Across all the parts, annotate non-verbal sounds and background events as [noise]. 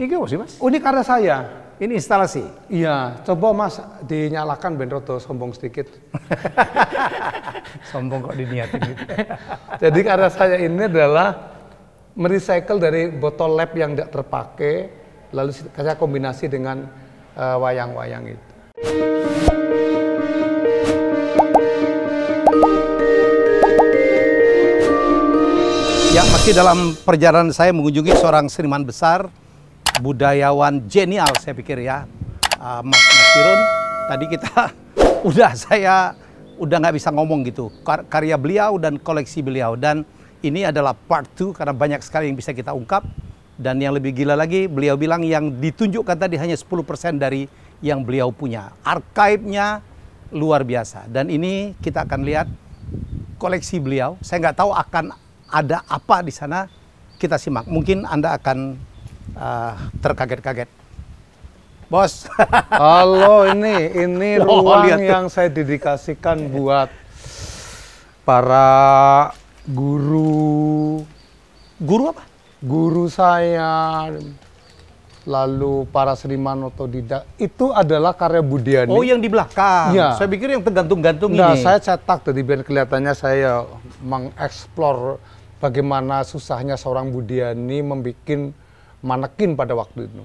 Iki sih mas? Ini karena saya. Ini instalasi? Iya, coba mas dinyalakan ben rodo sombong sedikit. [laughs] sombong kok diniatin gitu. [laughs] Jadi karena saya ini adalah merecycle dari botol lab yang tidak terpakai, lalu saya kombinasi dengan eh, wayang-wayang uh, itu. Ya, masih dalam perjalanan saya mengunjungi seorang seniman besar budayawan jenial saya pikir ya uh, Mas Nasirun. Tadi kita [laughs] udah saya udah nggak bisa ngomong gitu Kar karya beliau dan koleksi beliau dan ini adalah part 2 karena banyak sekali yang bisa kita ungkap dan yang lebih gila lagi beliau bilang yang ditunjukkan tadi hanya 10% dari yang beliau punya. Arkaibnya luar biasa dan ini kita akan lihat koleksi beliau. Saya nggak tahu akan ada apa di sana. Kita simak. Mungkin Anda akan uh, terkaget-kaget. Bos. [laughs] Halo, ini ini oh, ruang lihat. yang saya dedikasikan buat para guru guru apa? Guru saya lalu para Seniman Otodidak itu adalah karya Budiani. Oh yang di belakang. Ya. Saya pikir yang tergantung-gantung nah, ini. Nah saya cetak tadi biar kelihatannya saya mengeksplor bagaimana susahnya seorang Budiani membuat manekin pada waktu itu.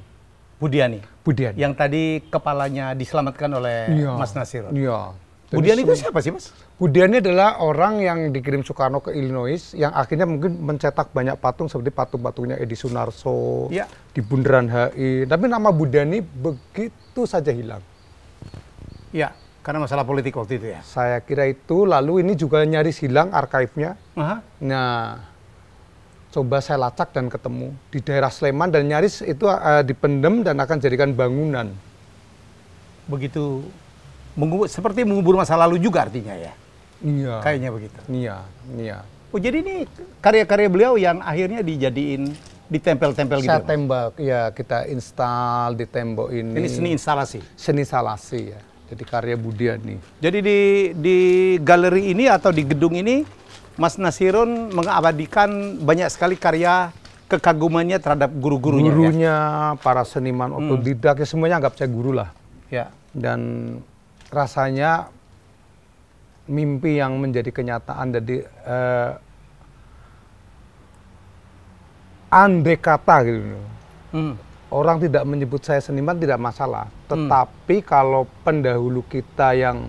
Budiani. Budiani. Yang tadi kepalanya diselamatkan oleh ya, Mas Nasir. Iya. Budiani itu siapa sih, Mas? Budiani adalah orang yang dikirim Soekarno ke Illinois yang akhirnya mungkin mencetak banyak patung seperti patung-patungnya Edi Sunarso ya. di Bundaran HI. Tapi nama Budiani begitu saja hilang. Ya, karena masalah politik waktu itu ya. Saya kira itu lalu ini juga nyaris hilang arkaifnya. Aha. Nah, coba saya lacak dan ketemu di daerah Sleman dan nyaris itu uh, dipendem dan akan jadikan bangunan. Begitu mengubur, seperti mengubur masa lalu juga artinya ya. Iya. Kayaknya begitu. Iya, iya. Oh jadi ini karya-karya beliau yang akhirnya dijadiin ditempel-tempel gitu. Saya tembak, ya kita install di tembok ini. Ini seni instalasi. Seni instalasi ya. Jadi karya nih. Jadi di di galeri ini atau di gedung ini Mas Nasirun mengabadikan banyak sekali karya kekagumannya terhadap guru-gurunya. Ya? Gurunya, ya? para seniman hmm. otodidak, hmm. ya semuanya anggap saya guru lah. Ya. Dan rasanya mimpi yang menjadi kenyataan jadi eh, andai kata gitu. Hmm. Orang tidak menyebut saya seniman tidak masalah, hmm. tetapi hmm. kalau pendahulu kita yang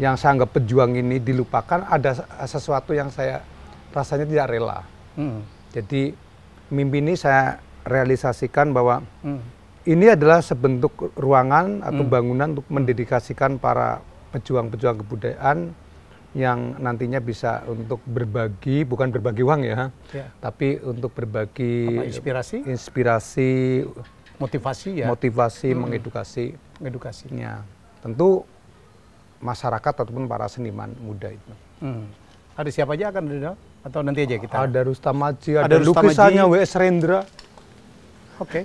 yang saya anggap pejuang ini dilupakan ada sesuatu yang saya rasanya tidak rela. Hmm. Jadi mimpi ini saya realisasikan bahwa hmm. ini adalah sebentuk ruangan atau hmm. bangunan untuk hmm. mendedikasikan para pejuang-pejuang kebudayaan yang nantinya bisa untuk berbagi bukan berbagi uang ya, ya. tapi untuk berbagi Apa, inspirasi inspirasi motivasi ya motivasi hmm. mengedukasi edukasinya tentu masyarakat ataupun para seniman muda itu. Hmm. Ada siapa aja akan ada atau nanti aja kita? Ada Rustam Aji, ada, ada Rustam lukisannya WS Rendra. Oke. Okay.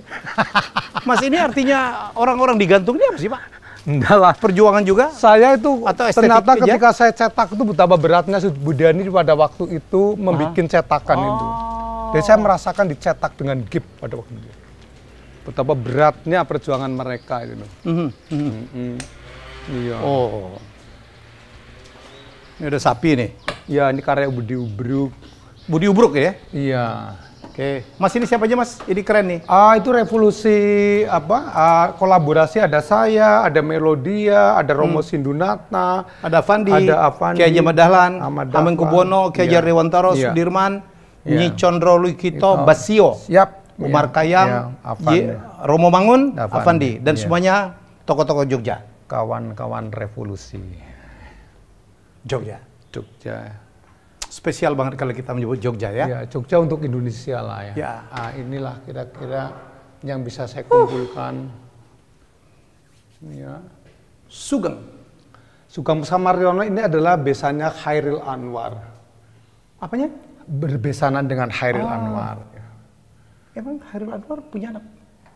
Mas ini artinya orang-orang digantung ini apa sih Pak? Enggak lah. Perjuangan juga? Saya itu atau ternyata aja? ketika saya cetak itu betapa beratnya Budani pada waktu itu membuat cetakan oh. itu. Dan saya merasakan dicetak dengan gip pada waktu itu. Betapa beratnya perjuangan mereka itu. Mm -hmm. Mm -hmm. Mm -hmm. Iya. Oh. Ini ada sapi nih. Iya, ini karya Budi Ubruk. Budi Ubruk ya? Iya. Oke, Mas ini siapa aja Mas? Ini keren nih. Ah, itu revolusi apa? Ah, kolaborasi ada saya, ada Melodia, ada Romo hmm. Sindunata, ada Fandi, ada Avandi, Kiai Ahmad Ameng Kubono, Kiai yeah. Rewantaro, yeah. Sudirman, yeah. Nyi Chondro Lukito, Basio. Siap. Umar yeah. Kayam, iya. Romo Mangun, Afandi, dan yeah. semuanya tokoh-tokoh Jogja kawan-kawan revolusi. Jogja. Jogja. Spesial banget kalau kita menyebut Jogja ya. Ya, Jogja untuk Indonesia lah ya. ya. Nah, inilah kira-kira yang bisa saya kumpulkan. Uh. Ya. Sugeng. Sugeng Samaryono ini adalah besannya Khairil Anwar. Apanya? Berbesanan dengan Hairil ah. Anwar. Emang Hairil Anwar punya anak?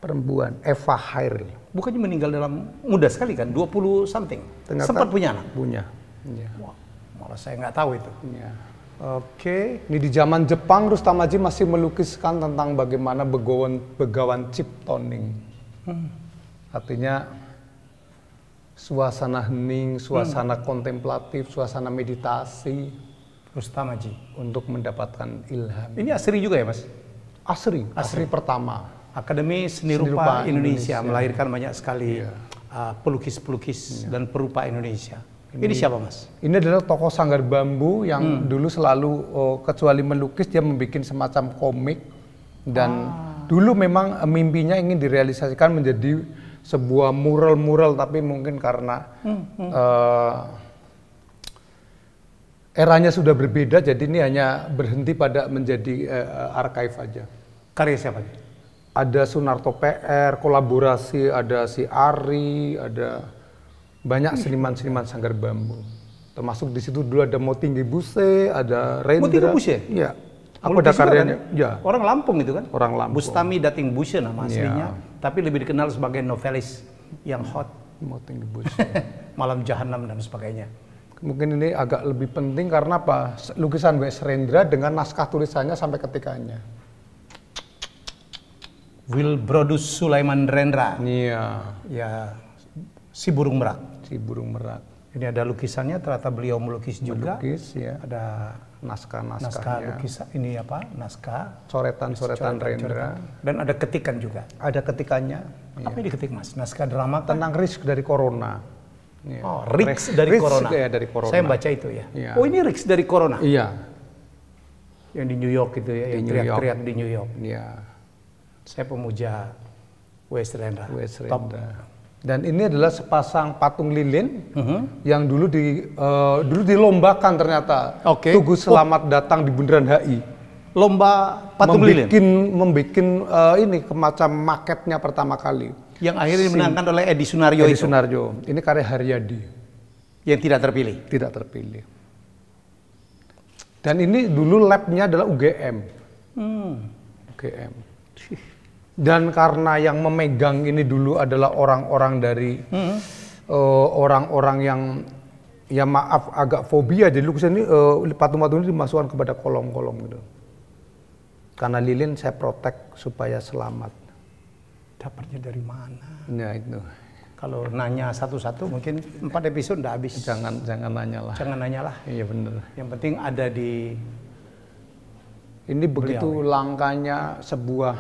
perempuan Eva Hairil. Bukannya meninggal dalam muda sekali kan, 20 something. Ternyata Sempat punya anak? Punya. Ya. Wah, malah saya nggak tahu itu. Ya. Oke, ini di zaman Jepang Rustamaji masih melukiskan tentang bagaimana begawan begawan ciptoning. Hmm. Artinya suasana hening, suasana hmm. kontemplatif, suasana meditasi. Rustamaji untuk mendapatkan ilham. Ini asri juga ya, Mas? Asri, asri, asri pertama. Akademi Seni Rupa, Rupa Indonesia, Indonesia melahirkan banyak sekali iya. uh, pelukis-pelukis yeah. uh, dan perupa Indonesia. Ini, ini siapa mas? Ini adalah tokoh sanggar bambu yang hmm. dulu selalu oh, kecuali melukis dia membuat semacam komik dan ah. dulu memang eh, mimpinya ingin direalisasikan menjadi sebuah mural-mural tapi mungkin karena hmm, Uh, eranya sudah berbeda jadi ini hanya berhenti pada menjadi uh, archive aja. Karya siapa? ada Sunarto PR, kolaborasi ada si Ari, ada banyak seniman-seniman sanggar bambu. Termasuk di situ dulu ada Motingi Buse, ada Rendra. Motingi Buse? Iya. Aku ada karyanya. Kan? Ya. Orang Lampung itu kan? Orang Lampung. Bustami Dating Buse nama iya. aslinya, ya. tapi lebih dikenal sebagai novelis yang hot. Motingi Buse. [laughs] Malam Jahanam dan sebagainya. Mungkin ini agak lebih penting karena apa? Lukisan W. Rendra dengan naskah tulisannya sampai ketikanya. Will Brodus Sulaiman Rendra. Iya. Ya, si burung merak. Si burung merak. Ini ada lukisannya, ternyata beliau melukis juga. Melukis, ya. Ada naskah naskahnya. Naskah lukisan, ini apa? Naskah. Coretan-coretan Rendra. Coretan. Dan ada ketikan juga. Ada ketikannya. Iya. Apa yang diketik, Mas? Naskah drama? Tentang risk dari corona. Iya. Oh, Rix dari risk, Corona. Ya, dari Corona. Saya baca itu ya. Yeah. Oh, ini Rix dari Corona. Iya. Yang di New York itu ya, di yang teriak-teriak di New York. Iya. Saya pemuja Wes Rendra. Wes Rendra. Top. Dan ini adalah sepasang patung lilin uh mm-hmm. -huh. yang dulu di uh, dulu dilombakan ternyata. Oke. Okay. Tugu Selamat oh. datang di Bundaran HI. Lomba patung membikin, lilin. Membikin uh, ini kemacam maketnya pertama kali. Yang akhirnya dimenangkan oleh Edi Sunaryo Edi itu. Sunaryo. Ini karya Haryadi. Yang tidak terpilih. Tidak terpilih. Dan ini dulu labnya adalah UGM. Hmm. UGM. Dan karena yang memegang ini dulu adalah orang-orang dari eh, orang-orang hmm. uh, yang ya maaf agak fobia jadi lukisan ini uh, eh, patung-patung ini dimasukkan kepada kolom-kolom gitu. Karena lilin saya protek supaya selamat. Dapatnya dari mana? Ya itu. Kalau nanya satu-satu mungkin empat episode udah habis. Jangan jangan nanya Jangan nanyalah. lah. Iya benar. Yang penting ada di ini begitu Beliau, ya. sebuah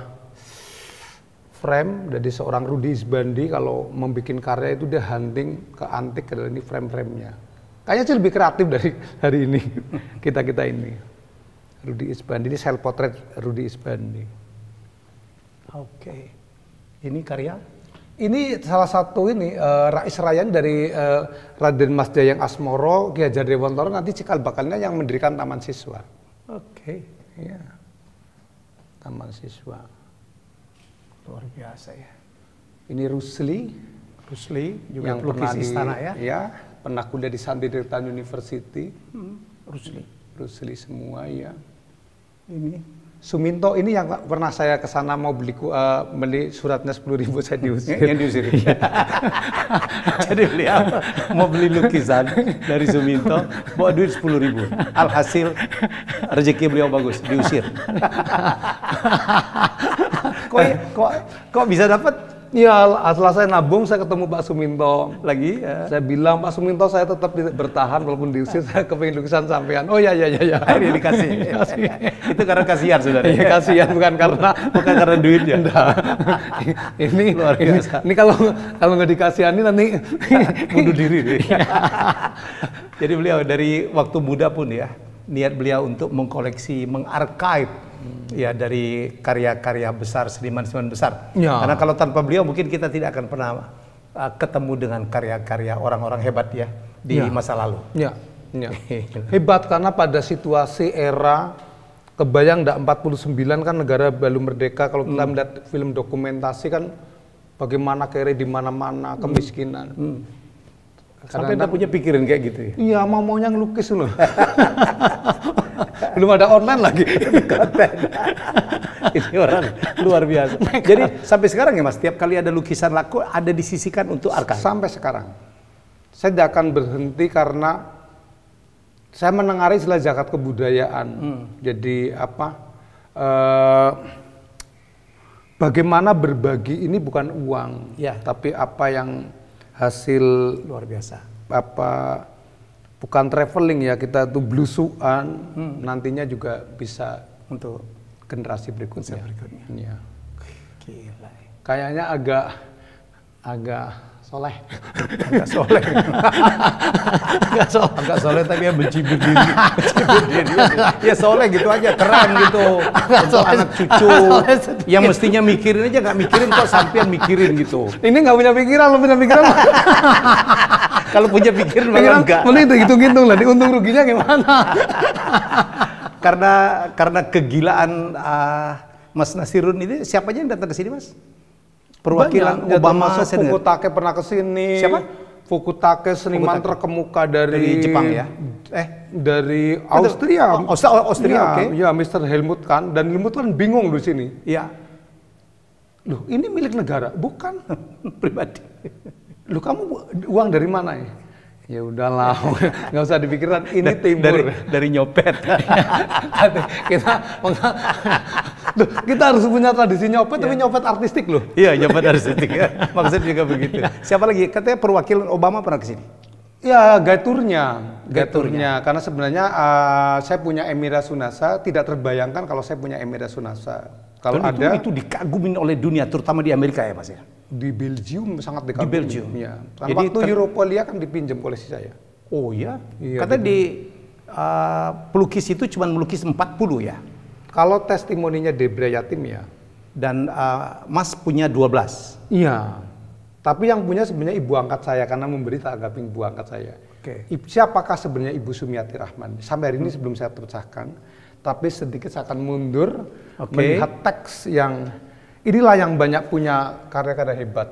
frame dari seorang Rudy Isbandi kalau membuat karya itu dia hunting ke antik ke ini frame-framenya. Kayaknya sih lebih kreatif dari hari ini [laughs] kita-kita ini. Rudy Isbandi ini self portrait Rudy Isbandi. Oke. Okay. Ini karya ini salah satu ini uh, Rais Rayan dari uh, Raden Mas Jayang Asmoro, Ki Hajar Dewantoro nanti cikal bakalnya yang mendirikan taman siswa. Oke. Okay. Iya, taman siswa luar biasa ya ini Rusli Rusli juga yang pernah di, istana ya ya pernah kuliah di Sandirirta University hmm, Rusli Rusli semua ya ini Suminto ini yang pernah saya ke sana mau beli uh, beli suratnya sepuluh ribu saya diusir. yang diusir. [laughs] Iya. [laughs] Jadi beli apa? Mau beli lukisan dari Suminto, Mau duit sepuluh ribu. Alhasil rezeki beliau bagus, diusir. kok, kok, kok bisa dapat? Iya, setelah saya nabung, saya ketemu Pak Suminto lagi. Ya. Saya bilang Pak Suminto, saya tetap bertahan walaupun diusir, saya kepingin lukisan sampean. Oh ya ya ya ya. Akhirnya dikasih. [laughs] dikasih. Itu karena kasihan saudara. Iya kasihan bukan karena bukan karena duitnya. Enggak. ini luar biasa. Ini, ini kalau kalau nggak dikasihani nanti bunuh [laughs] diri. [laughs] Iya. Jadi beliau dari waktu muda pun ya niat beliau untuk mengkoleksi, mengarchive ya dari karya-karya besar seniman-seniman besar. Ya. Karena kalau tanpa beliau mungkin kita tidak akan pernah uh, ketemu dengan karya-karya orang-orang hebat ya di ya. masa lalu. Ya. ya. [laughs] hebat karena pada situasi era kebayang enggak 49 kan negara belum merdeka kalau kita hmm. melihat film dokumentasi kan bagaimana kere di mana-mana hmm. kemiskinan. Hmm. Hmm. Sampai punya pikiran kayak gitu ya? Iya, mau maunya ngelukis loh. [laughs] belum ada online lagi. [laughs] Ini orang luar biasa. Jadi sampai sekarang ya Mas, setiap kali ada lukisan laku ada disisikan untuk arka. Sampai sekarang. Saya tidak akan berhenti karena saya menengari istilah zakat kebudayaan. Hmm. Jadi apa? eh, bagaimana berbagi ini bukan uang, ya. tapi apa yang hasil luar biasa. Apa bukan traveling ya kita itu blusuan hmm. nantinya juga bisa untuk generasi berikutnya. Generasi berikutnya. Ya. Kayaknya agak agak Soleh. Enggak soleh. Enggak soleh. Enggak soleh tapi yang benci berdiri, benci Ya soleh gitu aja, keren gitu. Enggak soleh. anak cucu. yang mestinya mikirin aja nggak mikirin kok sampean mikirin gitu. Ini nggak punya pikiran, lo punya pikiran. Kalau punya pikiran malah enggak. Mending itu hitung-hitung lah, untung ruginya gimana. karena karena kegilaan ah, Mas Nasirun ini siapa aja yang datang ke sini, Mas? perwakilan Banyak. Ya, Obama ya, saya Fukutake pernah ke sini. Siapa? Fukutake seniman Fukutake. terkemuka dari, dari Jepang ya. Eh dari Austria. Oh, oh Austria, Austria ya, oke. Okay. Ya, Mr. Helmut kan dan Helmut kan bingung di sini. Iya. Loh, ini milik negara, bukan [laughs] pribadi. Loh, kamu uang dari mana ya? Ya udahlah, [laughs] nggak usah dipikirkan. Ini timur dari, dari nyopet. [laughs] kita [laughs] kita harus punya tradisi nyopet, ya. tapi nyopet artistik loh. Iya, nyopet artistik. Ya. Maksudnya juga begitu. Iya. Siapa lagi? Katanya perwakilan Obama pernah kesini. Ya, gaturnya, gaturnya. Karena sebenarnya uh, saya punya Emira Sunasa, tidak terbayangkan kalau saya punya Emira Sunasa. Kalau ada itu, itu dikagumin oleh dunia, terutama di Amerika ya, Mas ya di Belgium sangat dekat. Di Belgium. Ya. Jadi waktu Europa Europolia kan dipinjam koleksi saya. Oh iya. iya Kata di uh, pelukis itu cuma melukis 40 ya. Kalau testimoninya Debra Yatim ya. Dan uh, Mas punya 12. Iya. Tapi yang punya sebenarnya ibu angkat saya karena memberi tak ibu angkat saya. Oke. Okay. Siapakah sebenarnya Ibu Sumiati Rahman? Sampai hari ini hmm. sebelum saya terpecahkan, tapi sedikit saya akan mundur okay. melihat teks yang Inilah yang banyak punya karya-karya hebat.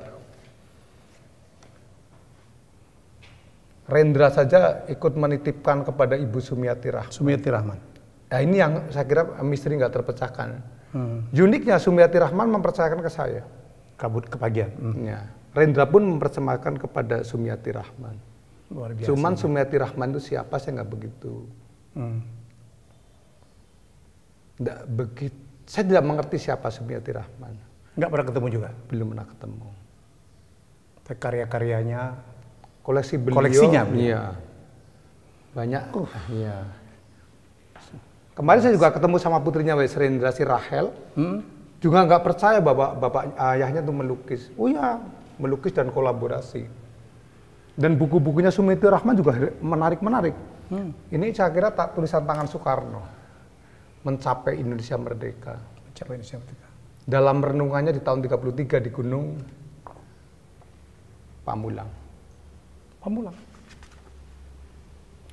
Rendra saja ikut menitipkan kepada Ibu Sumiati Rahman. Sumiati Rahman. Nah ini yang saya kira misteri nggak terpecahkan. Hmm. Uniknya Sumiati Rahman mempercayakan ke saya. Kabut kepagian. Hmm. Ya. Rendra pun mempercayakan kepada Sumiati Rahman. Luar biasa. Cuman Sumiati Rahman itu siapa saya nggak begitu. Hmm. Nggak begitu saya tidak mengerti siapa Sumiati Rahman. Enggak pernah ketemu juga? Belum pernah ketemu. Karya-karyanya? Koleksi beliau. Koleksinya? Beliau. Iya. Banyak. Uh. Iya. Kemarin saya juga ketemu sama putrinya Wesrendra si Rahel. Hmm? Juga enggak percaya bapak bapak ayahnya itu melukis. Oh iya melukis dan kolaborasi. Dan buku-bukunya Sumiati Rahman juga menarik-menarik. Hmm. Ini saya kira tak tulisan tangan Soekarno mencapai Indonesia merdeka. Mencapai Indonesia merdeka. Dalam renungannya di tahun 33 di Gunung Pamulang. Pamulang.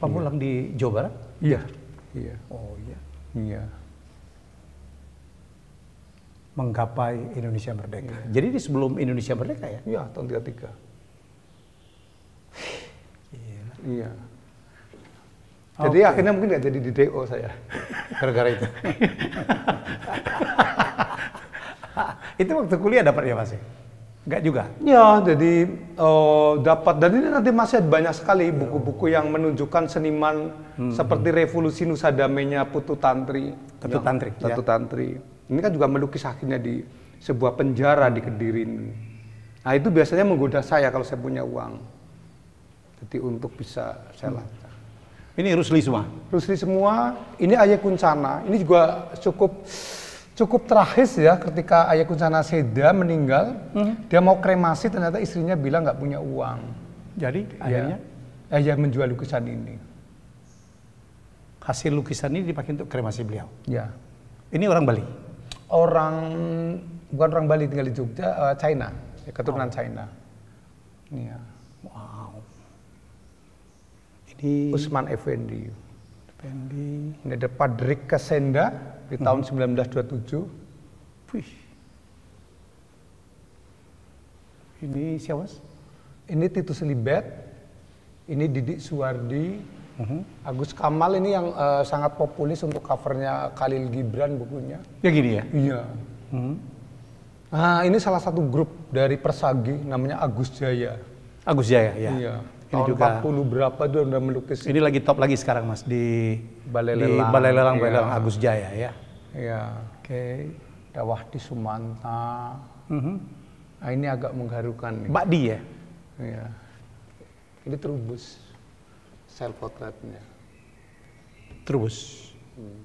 Pamulang iya. di Jawa Barat? Iya. Iya. Oh iya. Iya. Menggapai Indonesia merdeka. Iya. Jadi di sebelum Indonesia merdeka ya? Iya, tahun 33. Iya. Iya. Jadi okay. akhirnya mungkin nggak jadi di DO saya gara-gara itu. [laughs] itu waktu kuliah dapat ya masih? Ya? Nggak juga? Ya, jadi uh, dapat. Dan ini nanti masih banyak sekali buku-buku yang menunjukkan seniman hmm. seperti Revolusi Nusa Damainya Putu Tantri. Putu ya. Tantri. Putu ya. Tantri. Ini kan juga melukis akhirnya di sebuah penjara di Kediri. Nah itu biasanya menggoda saya kalau saya punya uang. Jadi untuk bisa saya hmm. lakukan. Ini Rusli semua. Rusli semua. Ini Ayah Kuncana. Ini juga cukup cukup terakhir ya ketika Ayah Kuncana Seda meninggal. Hmm. Dia mau kremasi ternyata istrinya bilang nggak punya uang. Jadi ya, Ayah menjual lukisan ini. Hasil lukisan ini dipakai untuk kremasi beliau. Ya. Ini orang Bali. Orang bukan orang Bali tinggal di Jogja, uh, China, keturunan oh. China. Iya. Effendi. Usman Effendi. Effendi. Ini ada Padrik Kesenda di hmm. tahun 1927. Wih. Ini siapa? Ini Titus Libet. Ini Didik Suwardi. Uhum. Agus Kamal ini yang uh, sangat populis untuk covernya Khalil Gibran bukunya. Ya gini ya? Iya. Hmm. Nah ini salah satu grup dari Persagi namanya Agus Jaya. Agus Jaya, ya. Iya ini juga 40 berapa tuh udah melukis. Ini lagi top lagi sekarang Mas di Balai Lelang. Di Balai Lelang, Balai iya. Lelang Agus Jaya ya. Iya. Oke. Okay. di Sumanta. Mm -hmm. Nah, ini agak mengharukan nih. Di ya? Iya. Ini terubus self portraitnya. Terubus. Hmm.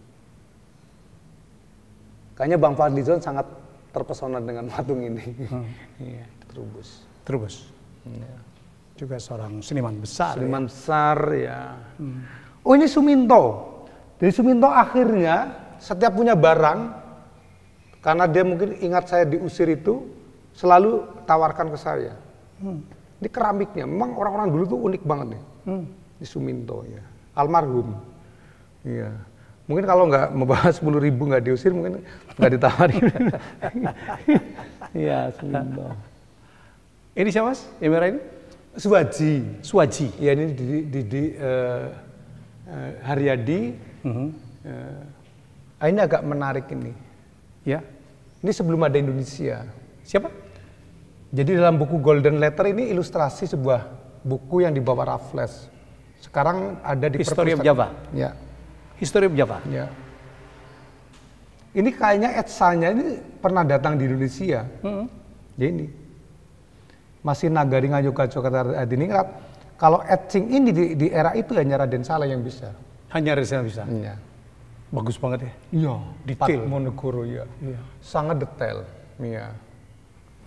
Kayaknya Bang Fadlizon sangat terpesona dengan patung ini. Hmm. [laughs] iya, terubus. Terubus. Hmm juga seorang seniman besar. Ya. Seniman ya. besar ya. Hmm. Oh ini Suminto. Jadi Suminto akhirnya setiap punya barang, karena dia mungkin ingat saya diusir itu, selalu tawarkan ke saya. Hmm. Ini keramiknya, memang orang-orang dulu tuh unik banget nih. Hmm. Ini Suminto ya, almarhum. Iya. Mungkin kalau nggak membahas 10 ribu nggak diusir, mungkin nggak ditawarin. [laughs] Iya, Suminto. Ini siapa mas? Emira ini? Suwaji. Suwaji. Ya ini di, di, di uh, uh, Haryadi. Mm-hmm. Uh, ini agak menarik ini. Ya. Ini sebelum ada Indonesia. Siapa? Jadi dalam buku Golden Letter ini ilustrasi sebuah buku yang dibawa Raffles. Sekarang ada di History of Java. Ya. History of Java. Ya. Ini kayaknya Edsanya ini pernah datang di Indonesia. Mm-hmm. Jadi ini masih nagaringa yoga Jakarta Adiningrat. Kalau etching ini di, di era itu hanya Raden Saleh yang bisa. Hanya Raden Saleh bisa. Iya. Bagus banget ya. Iya. Detail. Patmonegoro ya. Iya. Sangat detail. Iya.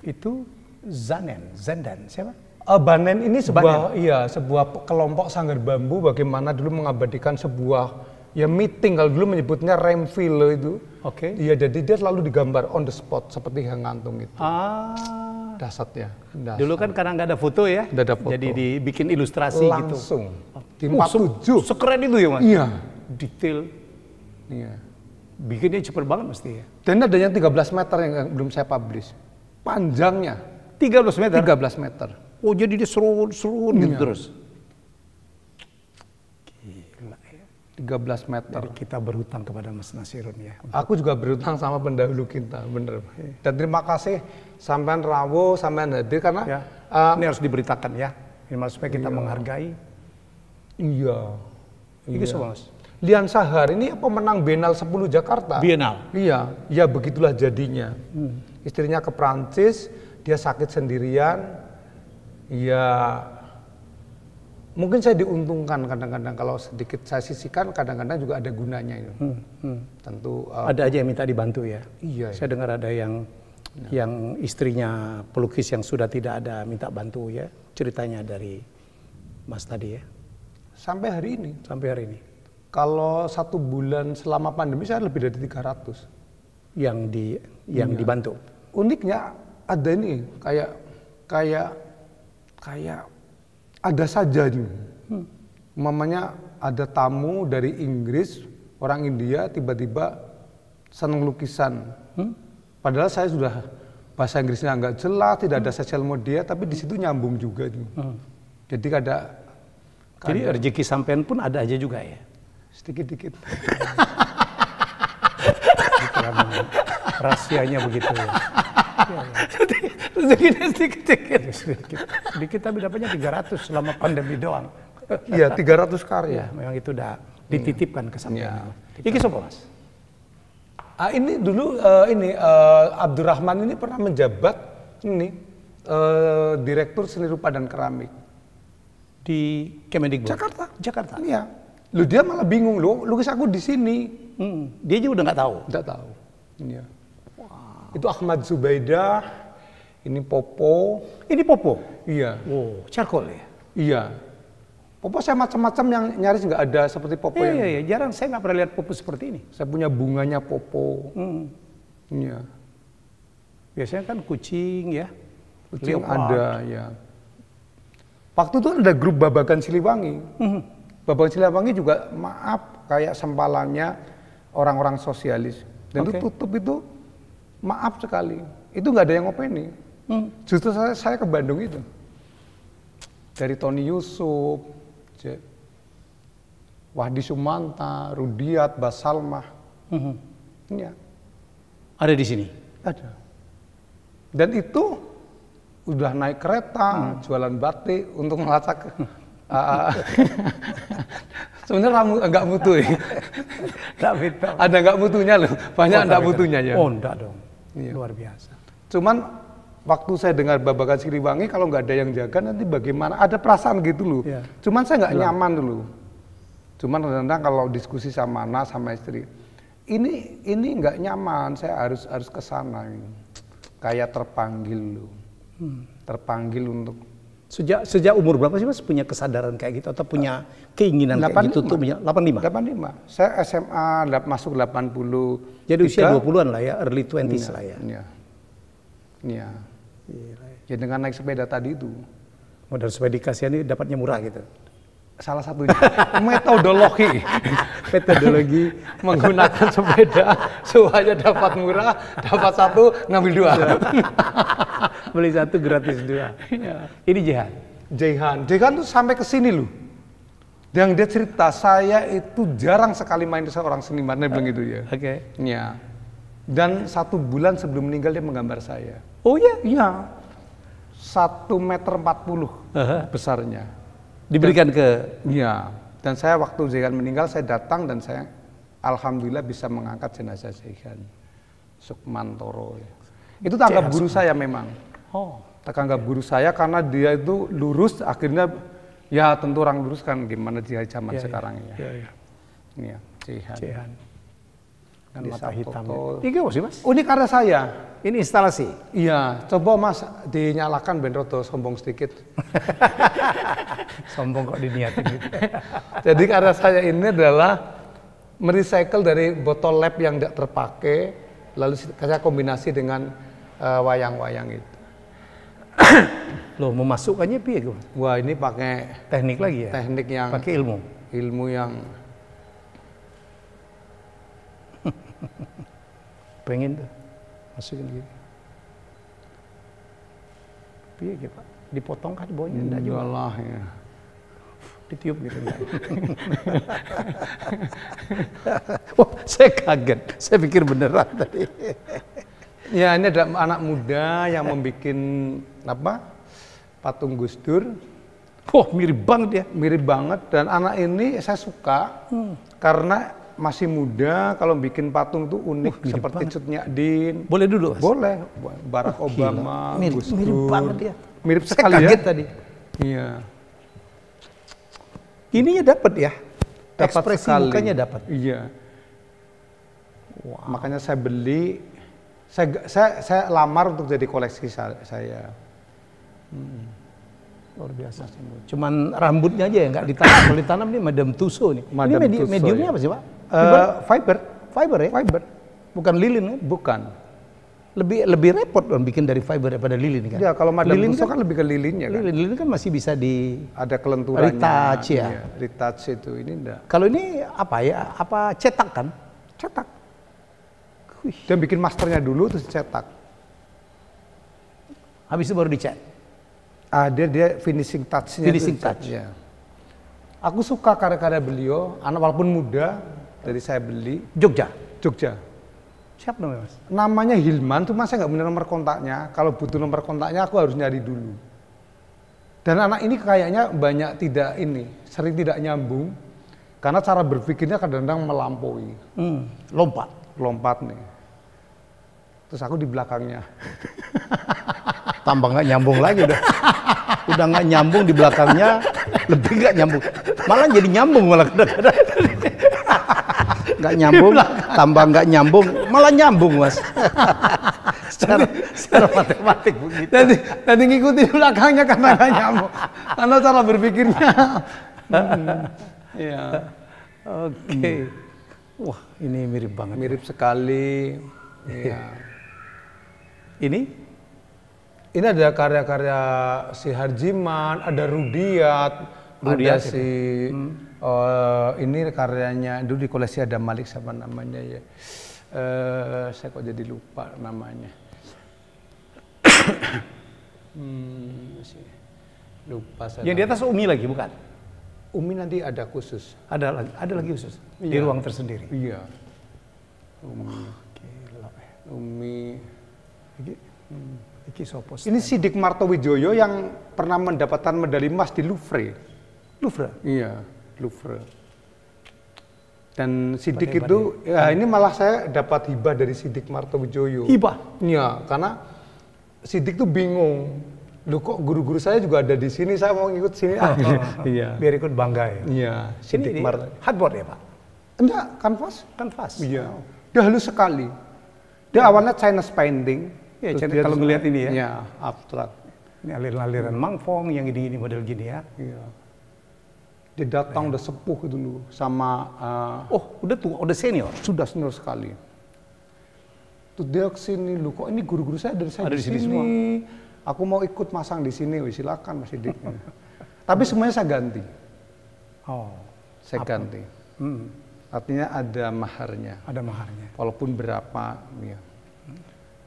Itu Zanen, Zendan, siapa? Uh, Banen ini sebuah Banen. iya sebuah kelompok sanggar bambu bagaimana dulu mengabadikan sebuah ya meeting kalau dulu menyebutnya remfile itu. Oke. Okay. Ya jadi dia selalu digambar on the spot seperti yang ngantung itu. Ah. Dasarnya. Dasar. Dulu kan karena nggak ada foto ya. Nggak ada foto. Jadi dibikin ilustrasi Langsung. gitu. Langsung. Oh, Di oh, Sekeren itu ya mas? Iya. Detail. Iya. Bikinnya cepet banget mesti ya. Dan ada yang 13 meter yang belum saya publish. Panjangnya. 13 meter? 13 meter. Oh jadi dia seru-seru gitu iya. gitu terus? 13 meter. Jadi kita berhutang kepada Mas Nasirun ya. Aku juga berhutang sama pendahulu kita, bener. Dan terima kasih sampean Rawo, sampean hadir karena ya. uh, ini harus diberitakan ya. Ini supaya kita iya. menghargai. Iya. Ini iya. Mas. Lian Sahar ini menang Bienal 10 Jakarta. Bienal. Iya, ya begitulah jadinya. Hmm. Istrinya ke Prancis, dia sakit sendirian. Ya mungkin saya diuntungkan kadang-kadang kalau sedikit saya sisihkan kadang-kadang juga ada gunanya itu hmm, hmm. tentu uh, ada aja yang minta dibantu ya iya, iya. saya dengar ada yang ya. yang istrinya pelukis yang sudah tidak ada minta bantu ya ceritanya dari mas tadi ya sampai hari ini sampai hari ini kalau satu bulan selama pandemi saya lebih dari 300 yang di yang iya. dibantu uniknya ada ini kayak kayak kayak ada saja nih. Hmm. Mamanya ada tamu dari Inggris, orang India tiba-tiba senang lukisan. Hmm? Padahal saya sudah bahasa Inggrisnya nggak jelas, tidak ada hmm. sosial media, tapi di situ nyambung juga nih. Hmm. Jadi ada jadi ada. rezeki sampean pun ada aja juga ya. sedikit sedikit [laughs] Rahasianya begitu ya sedikit sedikit sedikit. sedikit. Dikit tapi dapatnya 300 selama pandemi doang. Iya, 300 karya. Ya, iya, memang itu udah dititipkan ke sampingnya. Iki sapa, Mas? Ah, ini dulu uh, ini uh, Abdurrahman ini pernah menjabat ini uh, direktur seni rupa dan keramik di Kemendikbud. Jakarta. Jakarta. Iya. Lu dia malah bingung lu, lukis aku di sini. Hmm. Dia juga udah nggak tahu. Nggak tahu. Iya itu Ahmad Zubaidah, ini Popo. Ini Popo? Iya. oh charcoal ya? Iya. Popo saya macam-macam yang nyaris nggak ada seperti Popo iya, yang... Iya, iya, jarang. Saya nggak pernah lihat Popo seperti ini. Saya punya bunganya Popo. Hmm. Iya. Biasanya kan kucing ya. Kucing Leopard. ada, ya. Waktu itu ada grup babakan Siliwangi. Hmm. Babagan Siliwangi juga, maaf, kayak sempalannya orang-orang sosialis. Dan okay. itu tutup itu maaf sekali itu nggak ada yang ngopeni hmm. justru saya, saya ke Bandung itu dari Tony Yusuf Wahdi Sumanta Rudiat Basalmah hmm. ya. ada di sini ada dan itu udah naik kereta hmm. jualan batik untuk melacak [laughs] ah, ah. sebenarnya nggak mutu ya. ada nggak mutunya loh banyak oh, nggak butuhnya ya oh enggak dong iya. luar biasa. Cuman waktu saya dengar babakan Siliwangi kalau nggak ada yang jaga nanti bagaimana? Ada perasaan gitu loh. Iya. Cuman saya nggak iya. nyaman dulu. Cuman kadang kalau diskusi sama anak sama istri, ini ini nggak nyaman. Saya harus harus ke Kayak terpanggil loh. Hmm. Terpanggil untuk Sejak sejak umur berapa sih Mas punya kesadaran kayak gitu atau punya keinginan 85. kayak gitu untuk 85. 85. Saya SMA masuk 80. Jadi usia 20-an lah ya, early 20s iya, lah ya. Iya. Iya. Jadi ya. ya, dengan naik sepeda tadi itu. Modal sepeda dikasih ini dapatnya murah gitu salah satunya metodologi metodologi menggunakan sepeda supaya dapat murah dapat satu ngambil dua beli satu gratis dua iya. ini Jehan Jehan Jehan tuh sampai ke sini loh yang dia cerita saya itu jarang sekali main seorang seniman dia bilang gitu ya oke okay. ya dan satu bulan sebelum meninggal dia menggambar saya oh ya yeah. ya satu meter empat puluh besarnya diberikan dan, ke iya dan saya waktu Zegan meninggal saya datang dan saya alhamdulillah bisa mengangkat jenazah Zekan Sukmantoro ya. itu tanggap guru saya memang oh tanggap guru saya karena dia itu lurus akhirnya ya tentu orang lurus kan gimana dia zaman ya, sekarang ya. Ya, ya. Ini ya, Cihan. Iya, Cihan kan di mata hitam. apa ya. sih mas? ini karena saya. Ini instalasi? Iya, coba mas dinyalakan ben rodo sombong sedikit. [laughs] sombong kok diniatin gitu. [laughs] Jadi karena saya ini adalah merecycle dari botol lab yang tidak terpakai, lalu saya kombinasi dengan eh, wayang-wayang uh, itu. [coughs] Loh, memasukkannya piye, Wah, ini pakai teknik lagi ya? Teknik yang pakai ilmu. Ilmu yang Pengen tuh masukin gini. Piye gitu, Pak? Dipotong kan bawahnya enggak juga. lah ya. Ditiup gitu enggak. Wah, [laughs] oh, saya kaget. Saya pikir beneran tadi. ya, ini ada anak muda yang membuat apa? Patung Gus Dur. Wah, mirip banget ya. Mirip banget dan anak ini saya suka hmm. karena masih muda kalau bikin patung tuh unik seperti banget. Cut Din. Boleh dulu, Mas? Boleh. Barack oh, Obama, mirip, Gus Mirip banget ya. Mirip Saya sekali ya. kaget ya. tadi. Iya. Ininya dapat ya. Dapat Ekspresi sekali. mukanya dapat. Iya. Wow. Makanya saya beli saya, saya saya lamar untuk jadi koleksi saya. Hmm. Luar biasa. Cuman rambutnya aja ya nggak ditanam. Kalau ditanam nih Madame Tussauds nih. Madame ini medi Tussauds, mediumnya ya. apa sih Pak? Eh, fiber? fiber, ya? Fiber. Bukan lilin ya? Bukan. Lebih lebih repot dong bikin dari fiber daripada lilin kan? Ya kalau madam lilin kan, kan lebih ke lilinnya kan. Lilin, lilin kan masih bisa di ada kelenturannya. Retouch ya. Iya, retouch itu ini enggak. Kalau ini apa ya? Apa cetak kan? Cetak. Wih. Dan bikin masternya dulu terus cetak. Habis itu baru dicet. Ah, dia dia finishing touch-nya. Finishing touch. Ya. Aku suka karya-karya beliau, anak walaupun muda, jadi saya beli. Jogja. Jogja. Siap namanya mas? Namanya Hilman, cuma saya nggak punya nomor kontaknya. Kalau butuh nomor kontaknya aku harus nyari dulu. Dan anak ini kayaknya banyak tidak ini, sering tidak nyambung. Karena cara berpikirnya kadang-kadang melampaui. Hmm, lompat. Lompat nih. Terus aku di belakangnya. [laughs] Tambah nggak nyambung lagi udah. Udah nggak nyambung di belakangnya, lebih nggak nyambung. Malah jadi nyambung malah kadang-kadang. [laughs] nggak nyambung, tambah nggak nyambung, malah nyambung mas. secara, secara matematik begitu. Tadi, tadi ngikutin belakangnya karena nggak nyambung, karena cara berpikirnya. hmm, ya. Oke. Okay. Hmm. Wah ini mirip banget. Mirip ya. sekali. ya. Ini? Ini ada karya-karya si Harjiman, ada Rudiat, Rudiat ada si. Ya? Hmm uh, ini karyanya dulu di koleksi ada Malik siapa namanya ya. Uh, saya kok jadi lupa namanya. [coughs] hmm, lupa saya. Yang di atas Umi lagi bukan? Umi nanti ada khusus. Ada lagi, ada lagi khusus iya. di ruang tersendiri. Iya. Umi. Oh, Umi. Iki, hmm. Iki sopos. Ini Sidik Martowijoyo yang pernah mendapatkan medali emas di Louvre. Louvre? Iya Louvre. Dan Sidik itu, ya ini malah saya dapat hibah dari Sidik Marto Wijoyo. Hibah? Iya, karena Sidik tuh bingung. Lu kok guru-guru saya juga ada di sini, saya mau ikut sini ah. [laughs] iya. [laughs] Biar ikut bangga ya. Iya, Sidik Marto. Hardboard ya Pak? Enggak, kanvas. Kanvas? Iya. dah oh. halus sekali. Dia ya. awalnya Chinese painting. Ya, Chinese, kalau melihat ini ya. Iya, abstrak. Ini aliran-aliran hmm. mangfong yang gini gini model gini ya. Iya dia datang udah sepuh dulu sama uh, oh udah tuh udah senior sudah senior sekali tuh dia kesini lu kok ini guru-guru saya dari saya ada di sini semua aku mau ikut masang di sini wih silakan masih di. [laughs] tapi semuanya saya ganti oh saya apa? ganti hmm. artinya ada maharnya ada maharnya walaupun berapa ya. Hmm.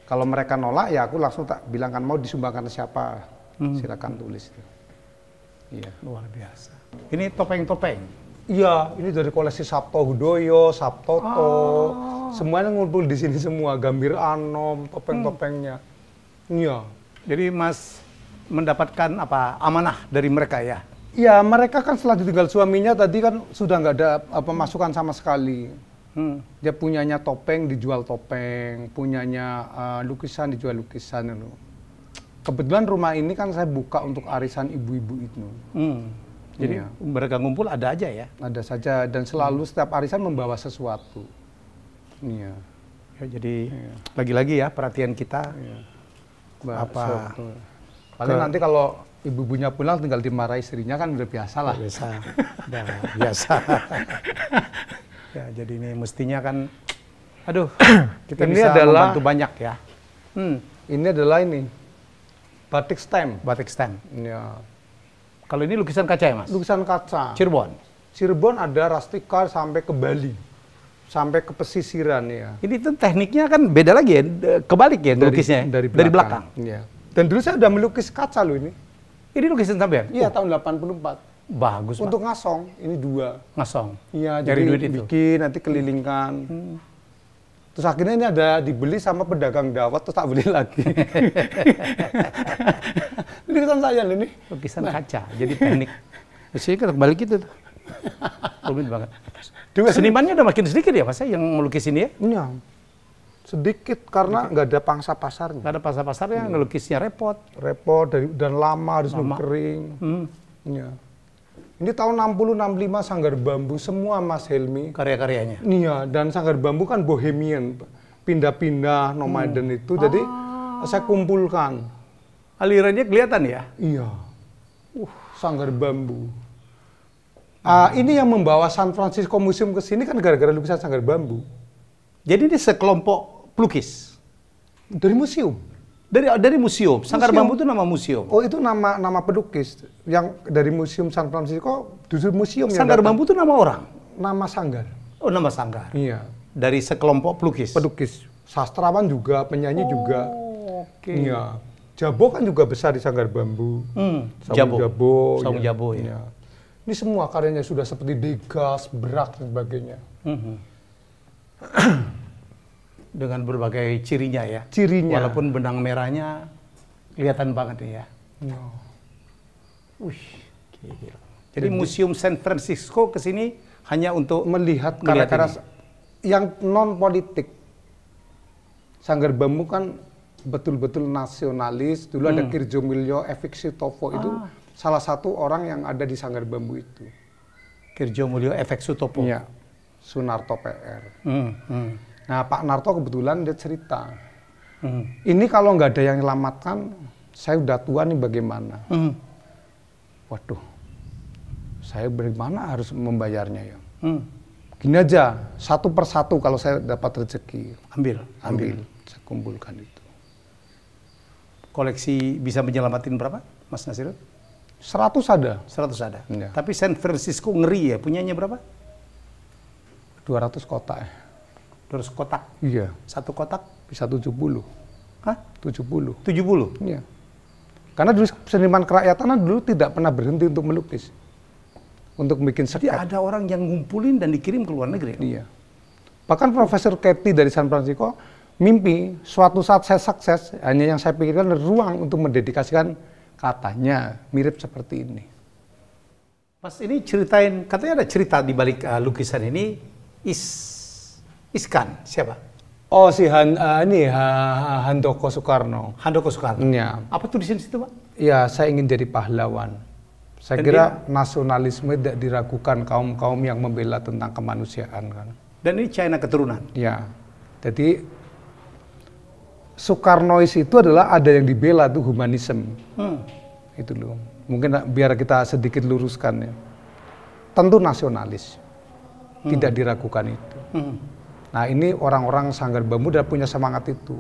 kalau mereka nolak ya aku langsung tak bilangkan mau disumbangkan siapa hmm. silakan tulis Iya. Luar biasa. Ini topeng-topeng. Iya, ini dari koleksi Sabto Hudoyo, Sabtoto. Ah. Oh. Semuanya ngumpul di sini semua, Gambir Anom, topeng-topengnya. Hmm. Iya. Jadi Mas mendapatkan apa amanah dari mereka ya? Iya, mereka kan setelah ditinggal suaminya tadi kan sudah nggak ada pemasukan sama sekali. Hmm. Dia punyanya topeng dijual topeng, punyanya uh, lukisan dijual lukisan itu. Kebetulan rumah ini kan saya buka untuk arisan ibu-ibu itu. Hmm jadi iya. mereka ngumpul ada aja ya. Ada saja dan selalu hmm. setiap arisan membawa sesuatu. Iya. Ya, jadi iya. lagi-lagi iya. ya perhatian kita iya. Bah, apa. So, Paling ke, nanti kalau ibu-ibunya pulang tinggal dimarahi istrinya kan udah biasa lah. Biasa. biasa. [laughs] ya jadi ini mestinya kan aduh [clears throat] kita ini bisa adalah, membantu banyak ya. Hmm. Ini adalah ini batik stem. Batik stem. Ya. Kalau ini lukisan kaca ya mas? Lukisan kaca. Cirebon? Cirebon ada car sampai ke Bali. Sampai ke pesisiran ya. Ini tuh tekniknya kan beda lagi ya, kebalik ya dari, lukisnya ya, dari belakang. Dari belakang. Ya. Dan dulu saya udah melukis kaca loh ini. Ini lukisan sampean? Ya? Iya, oh. tahun 84. Bagus. Untuk pak. ngasong, ini dua. Ngasong. Iya, jadi duit itu. bikin nanti kelilingkan. Hmm. Terus akhirnya ini ada dibeli sama pedagang dawet terus tak beli lagi. lukisan [laughs] saya ini. Lukisan nah. kaca, jadi panik. Saya kembali gitu tuh. Rumit banget. Dua, Senimannya udah makin sedikit ya Mas ya, yang melukis ini ya? Iya. Sedikit karena nggak ada pangsa pasarnya. Nggak ada pangsa pasarnya, hmm. ngelukisnya repot. Repot dan, lama harus lama. kering. Hmm. Iya. Ini tahun 60 65 Sanggar Bambu semua Mas Helmi karya-karyanya. Iya, dan Sanggar Bambu kan bohemian, pindah-pindah nomaden hmm. itu. Ah. Jadi saya kumpulkan. Alirannya kelihatan ya? Iya. Uh, Sanggar Bambu. Uh, ini yang membawa San Francisco Museum ke sini kan gara-gara lukisan Sanggar Bambu. Jadi ini sekelompok pelukis dari museum. Dari dari museum. Sangkar Bambu itu nama museum. Oh, itu nama nama pelukis yang dari Museum San Francisco justru museum Sanggar Bambu itu nama orang. Nama sanggar. Oh, nama sanggar. Iya. Dari sekelompok pelukis. Pelukis, sastrawan juga, penyanyi oh, juga. Oke. Okay. Iya. Jabo kan juga besar di Sanggar Bambu. Hmm. Sabu Jabo. Jabo. Sabu ya. Jabo ya. ya. Ini semua karyanya sudah seperti Degas, Berak dan sebagainya. Mm -hmm. hmm. [clears throat] dengan berbagai cirinya ya. Cirinya. Walaupun benang merahnya kelihatan banget ya. Oh. Wih, Jadi, museum San Francisco ke sini hanya untuk melihat karya-karya yang non politik. Sanggar Bambu kan betul-betul nasionalis. Dulu hmm. ada Kirjo Mulyo, Efik Sutopo ah. itu salah satu orang yang ada di Sanggar Bambu itu. Kirjo Mulyo, Efik Sutopo. Iya. Sunarto PR. Hmm. Hmm. Nah Pak Narto kebetulan dia cerita, hmm. ini kalau nggak ada yang nyelamatkan, saya udah tua nih bagaimana? Hmm. Waduh, saya bagaimana harus membayarnya ya? Hmm. Gini aja, satu persatu kalau saya dapat rezeki. Ambil. Ambil, saya kumpulkan itu. Koleksi bisa menyelamatin berapa, Mas Nasir? Seratus ada. seratus ada. Ya. Tapi San Francisco ngeri ya, punyanya berapa? 200 kota ya. 200 kotak. Iya. Satu kotak bisa 70. Hah? 70. 70? Iya. Karena dulu seniman kerakyatan dulu tidak pernah berhenti untuk melukis. Untuk bikin sekat. Jadi ada orang yang ngumpulin dan dikirim ke luar negeri. Iya. Bahkan Profesor Katie dari San Francisco mimpi suatu saat saya sukses, hanya yang saya pikirkan ruang untuk mendedikasikan katanya mirip seperti ini. Mas ini ceritain, katanya ada cerita di balik uh, lukisan ini, is Iskan siapa? Oh si Han, uh, ini uh, Handoko Soekarno. Handoko Soekarno. Ya. Apa tulisan situ pak? Ya saya ingin jadi pahlawan. Saya Dan kira dia, nasionalisme tidak diragukan kaum kaum yang membela tentang kemanusiaan kan. Dan ini China keturunan. Ya. Jadi Soekarnois itu adalah ada yang dibela tuh humanisme. Hmm. Itu loh. Mungkin ah, biar kita sedikit luruskan ya. Tentu nasionalis. Hmm. Tidak diragukan itu. Hmm Nah ini orang-orang Sanggar sudah punya semangat itu.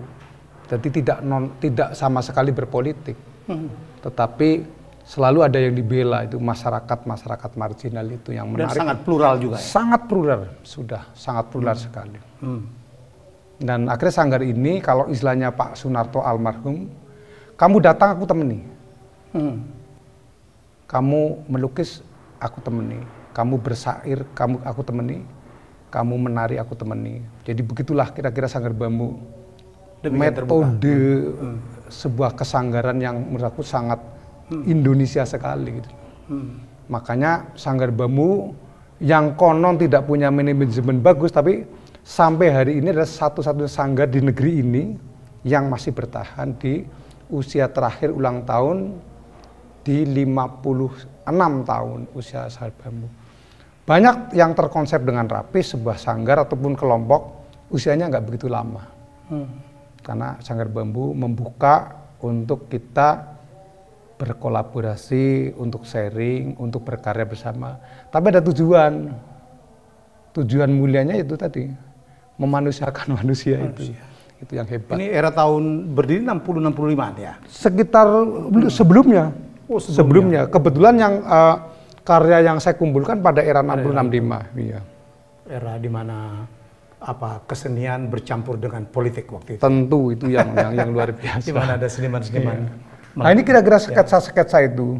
Jadi tidak non, tidak sama sekali berpolitik, hmm. tetapi selalu ada yang dibela itu masyarakat masyarakat marginal itu yang menarik. Dan sangat plural juga. Ya? Sangat plural sudah sangat plural hmm. sekali. Hmm. Dan akhirnya Sanggar ini kalau istilahnya Pak Sunarto almarhum, kamu datang aku temani. Hmm. Kamu melukis aku temani. Kamu bersair kamu aku temani kamu menari aku temani. Jadi begitulah kira-kira sanggar bambu. Demikian metode hmm. sebuah kesanggaran yang menurut aku sangat hmm. Indonesia sekali gitu. Hmm. Makanya sanggar bambu yang konon tidak punya manajemen bagus tapi sampai hari ini adalah satu-satunya sanggar di negeri ini yang masih bertahan di usia terakhir ulang tahun di 56 tahun usia sanggar bambu. Banyak yang terkonsep dengan rapi sebuah sanggar ataupun kelompok usianya nggak begitu lama. Hmm. Karena sanggar bambu membuka untuk kita berkolaborasi, untuk sharing, untuk berkarya bersama. Tapi ada tujuan. Tujuan mulianya itu tadi, memanusiakan manusia, [laughs] manusia. itu. Itu yang hebat. Ini era tahun berdiri 60-65 ya? Sekitar hmm. sebelumnya. Oh, sebelumnya. sebelumnya. Kebetulan yang uh, karya yang saya kumpulkan pada era 665. Iya. Era di mana apa kesenian bercampur dengan politik waktu itu. Tentu itu yang [laughs] yang, yang luar biasa. Di mana ada seniman-seniman. Iya. Nah ini kira-kira iya. sketsa-sketsa itu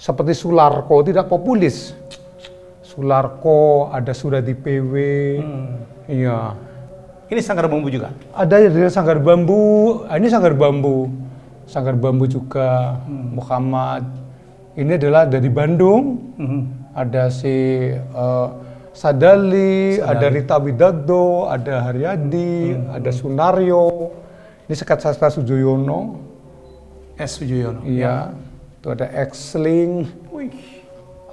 seperti Sularko tidak populis. Sularko ada sudah di PW. Hmm. Iya. Ini sanggar bambu juga. Ada dari sanggar bambu. Ah, ini sanggar bambu. Sanggar bambu juga hmm. Muhammad ini adalah dari Bandung, hmm ada si uh, Sadali, Sadali, ada Rita Widodo, ada Haryadi, hmm ada Sunario, ini Sekat Sastra Sujoyono. S. Sujoyono? Iya, ya. itu ada Xling,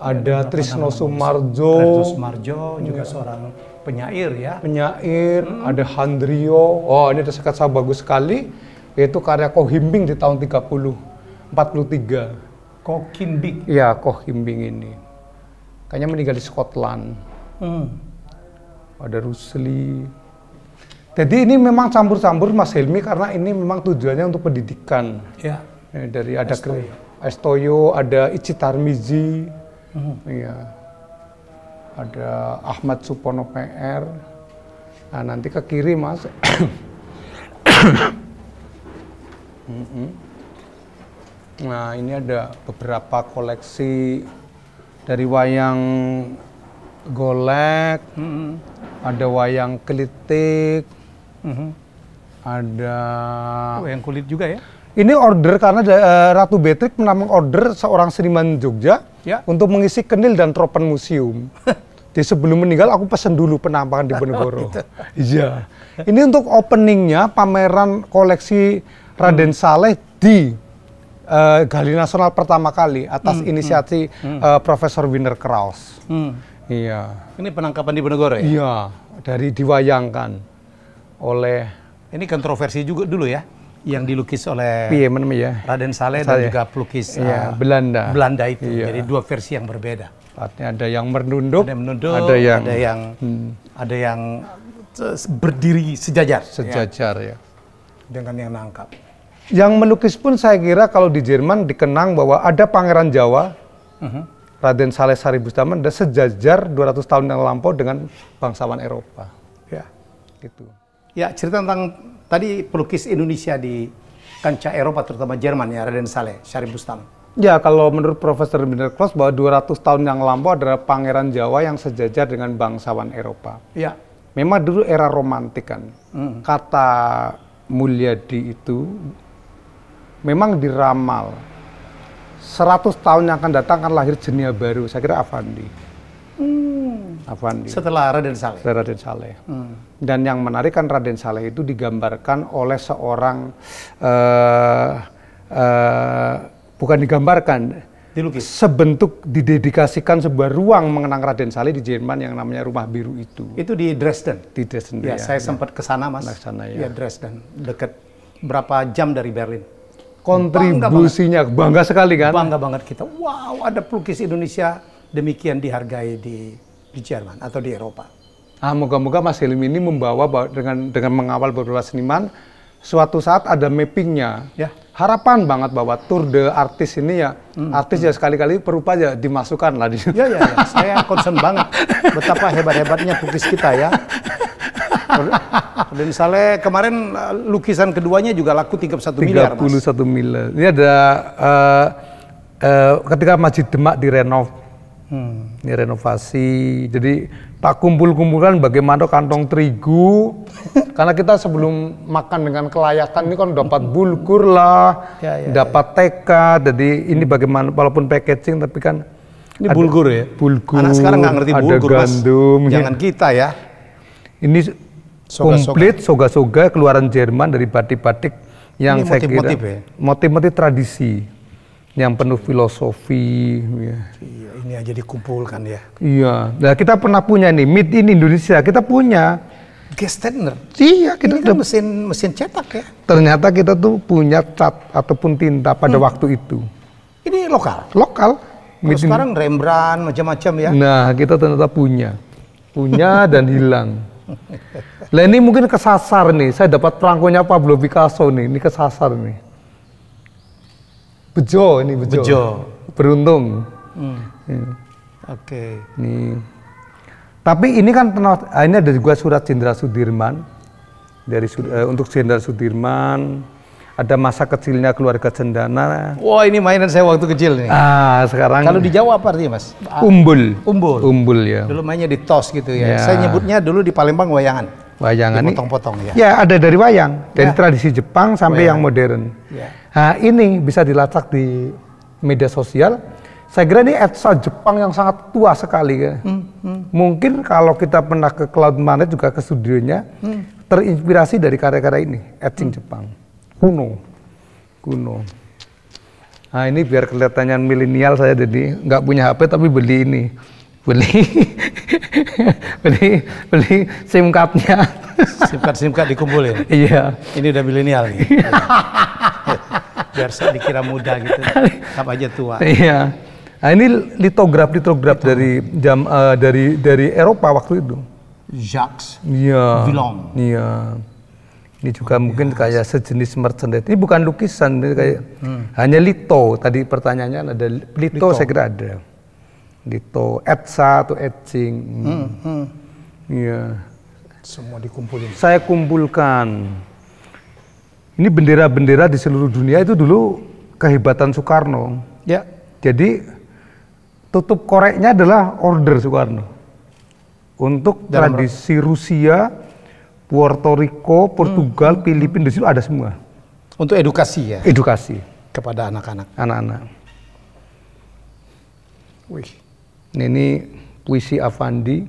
ada ya, Trisno Sumarjo. Trisno Sumarjo juga ya. seorang penyair ya. Penyair, hmm. ada Handrio, oh ini ada Sekat Sastra bagus sekali, yaitu karya Kohimbing di tahun 30, 43. Koh Kimbing? Iya, Koh Kimbing ini. Kayaknya meninggal di Scotland. Hmm. Ada Rusli. Jadi ini memang campur-campur Mas Helmi karena ini memang tujuannya untuk pendidikan. Iya. Ya, eh, dari ada Estoyo, Estoyo ada Icitarmizi, Tarmizi. Hmm. iya. ada Ahmad Supono PR. Nah nanti ke kiri Mas. mm [coughs] -hmm. hmm. Nah ini ada beberapa koleksi dari wayang golek, mm -hmm. ada wayang kelitik, mm -hmm. ada oh, wayang kulit juga ya. Ini order karena uh, Ratu Betrik menamung order seorang seniman Jogja ya. untuk mengisi kenil dan tropen museum. Jadi [laughs] sebelum meninggal aku pesen dulu penampakan di [laughs] oh, Penegoro. Gitu. Iya. oh, gitu. Ini untuk openingnya pameran koleksi Raden hmm. Saleh di uh, gali nasional pertama kali atas hmm, inisiatif hmm, uh, Profesor Winner Kraus. Hmm. Iya. Ini penangkapan di Bonegoro ya? Iya, dari diwayangkan oleh ini kontroversi juga dulu ya yang dilukis oleh Piemen, ya? Raden Saleh dan juga pelukis iya, uh, Belanda. Belanda itu. Iya. Jadi dua versi yang berbeda. Artinya ada yang menunduk, ada yang menunduk, ada yang ada yang, hmm. ada yang berdiri sejajar. Sejajar ya. ya. Dengan yang nangkap. Yang melukis pun saya kira kalau di Jerman dikenang bahwa ada pangeran Jawa, uh-huh. Raden Saleh Sari Bustaman, dan sejajar 200 tahun yang lampau dengan bangsawan Eropa. Ya, gitu. Ya, cerita tentang tadi pelukis Indonesia di kancah Eropa, terutama Jerman ya, Raden Saleh Sari Bustaman. Ya, kalau menurut Profesor Binder Klaus bahwa 200 tahun yang lampau adalah pangeran Jawa yang sejajar dengan bangsawan Eropa. Ya. Memang dulu era romantik kan. Mhm. Kata Mulyadi itu memang diramal 100 tahun yang akan datang akan lahir jenia baru. Saya kira Avandi. Hmm. Avandi. Setelah Raden Saleh. Setelah Raden Saleh. Hmm. Dan yang menarik kan Raden Saleh itu digambarkan oleh seorang uh, uh, bukan digambarkan dilukis sebentuk didedikasikan sebuah ruang mengenang Raden Saleh di Jerman yang namanya Rumah Biru itu. Itu di Dresden. Di Dresden. Ya, ya. saya ya. sempat ke sana Mas. Ke sana ya. Ya Dresden, dekat berapa jam dari Berlin kontribusinya bangga, bangga sekali kan? Bangga banget kita. Wow, ada pelukis Indonesia demikian dihargai di di Jerman atau di Eropa. Ah, moga-moga Mas Helmi ini membawa dengan dengan mengawal beberapa seniman suatu saat ada mappingnya. Ya. Harapan banget bahwa tour de artis ini ya, hmm. artis hmm. ya sekali-kali perupa ya dimasukkan lah di situ. Ya, ya, ya. Saya concern banget [laughs] betapa hebat-hebatnya pelukis kita ya. [laughs] Dan misalnya kemarin eh, lukisan keduanya juga laku 31 miliar. 31 satu miliar. Ini ada uh, uh, ketika Masjid Demak direnov. Hmm. Ini renovasi. Jadi tak kumpul-kumpulkan bagaimana kantong terigu. [laughs] Karena kita sebelum makan dengan kelayakan ini kan dapat bulgur lah, ya, ya, dapat ya. TK. Jadi ini bagaimana walaupun packaging tapi kan ini bulgur ya. Bulgur. Anak sekarang nggak ngerti bulgur. Ada gandum. Mas. Jangan kita ya. Ini soga, komplit soga-soga keluaran Jerman dari batik-batik yang Ini saya kira motif-motif ya? tradisi yang penuh filosofi. Ya. Iya, ini aja dikumpulkan ya. Iya. Nah, kita pernah punya nih Meet in Indonesia. Kita punya Gestener. Iya, kita ini kan mesin mesin cetak ya. Ternyata kita tuh punya cat ataupun tinta pada hmm. waktu itu. Ini lokal. Lokal. Kalau sekarang Rembrandt macam-macam ya. Nah, kita ternyata punya. Punya [laughs] dan hilang. [laughs] Lah ini mungkin kesasar nih. Saya dapat perangkonya Pablo Picasso nih. Ini kesasar nih. Bejo ini bejo. Bejo. Beruntung. Hmm. hmm. Oke. Okay. Nih. Tapi ini kan ah, ini ada juga surat Jenderal Sudirman dari uh, untuk Jenderal Sudirman ada masa kecilnya keluarga Cendana. Wah ini mainan saya waktu kecil nih. Ah sekarang. Kalau di Jawa apa artinya mas? Umbul. Umbul. Umbul ya. Dulu mainnya di tos gitu ya. ya. Saya nyebutnya dulu di Palembang wayangan. Wayangan ini potong-potong ya. Ya, ada dari wayang, dari ya. tradisi Jepang sampai wayang. yang modern. Ya. Nah, ini bisa dilacak di media sosial. Saya kira ini etsa Jepang yang sangat tua sekali. Ya. Hmm, hmm. Mungkin kalau kita pernah ke Cloud Manet juga ke studionya, hmm. terinspirasi dari karya-karya ini, etching hmm. Jepang. Kuno. Kuno. Nah, ini biar kelihatannya milenial saya jadi nggak punya HP tapi beli ini beli beli beli SIM cardnya SIM card SIM card dikumpulin iya ini udah milenial nih biar saya dikira muda gitu tetap aja tua iya nah, ini litograf litograf dari jam uh, dari dari Eropa waktu itu Jacques iya Villon iya ini juga oh, mungkin iya. kayak sejenis merchandise ini bukan lukisan ini kayak hmm. hanya lito tadi pertanyaannya ada lito, lito. saya kira ada gitu etsa atau etching hmm. hmm. hmm. semua dikumpulin saya kumpulkan ini bendera-bendera di seluruh dunia itu dulu kehebatan Soekarno ya jadi tutup koreknya adalah order Soekarno untuk Dalam tradisi rata. Rusia Puerto Rico hmm. Portugal hmm. Filipina di situ ada semua untuk edukasi ya edukasi kepada anak-anak anak-anak Wih, ini puisi Avandi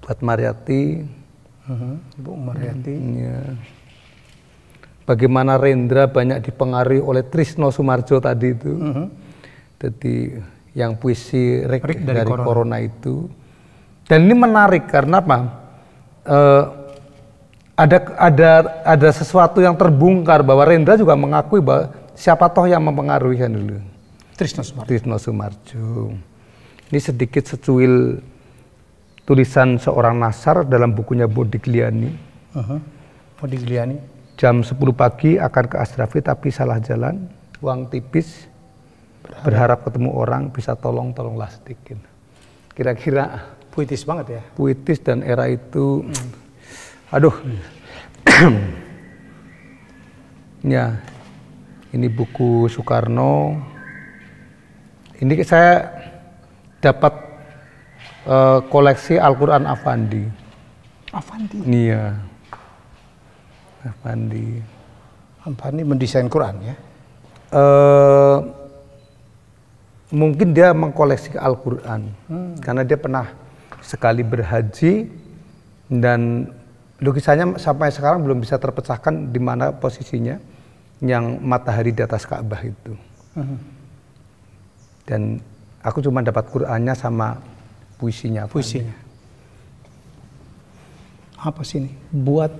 buat Mariati. Mhm, Ibu Mariati. Ya. Bagaimana Rendra banyak dipengaruhi oleh Trisno Sumarjo tadi itu. Uh-huh. Jadi yang puisi Rik, Rik dari, dari corona. corona itu. Dan ini menarik karena apa? Uh, ada ada ada sesuatu yang terbongkar bahwa Rendra juga mengakui bahwa siapa toh yang mempengaruhi kan dulu. Trisno Sumarjo. Trisno Sumarjo. Ini sedikit secuil tulisan seorang Nasar dalam bukunya Bodigliani. Uh-huh. Bodigliani. Jam 10 pagi akan ke Astrafit tapi salah jalan, uang tipis, berharap, berharap ketemu orang bisa tolong tolonglah sedikit. Kira-kira puitis banget ya. Puitis dan era itu, hmm. aduh. Hmm. [clears throat] ya, ini buku Soekarno, ini saya dapat uh, koleksi Al-Quran Afandi. Afandi? Iya. Afandi. Afandi mendesain Quran ya? Uh, mungkin dia mengkoleksi Al-Quran. Hmm. Karena dia pernah sekali berhaji dan lukisannya sampai sekarang belum bisa terpecahkan di mana posisinya yang matahari di atas Ka'bah itu. Hmm. Dan aku cuma dapat Qur'annya sama puisinya. Kan? Puisinya. Apa sih ini? Buat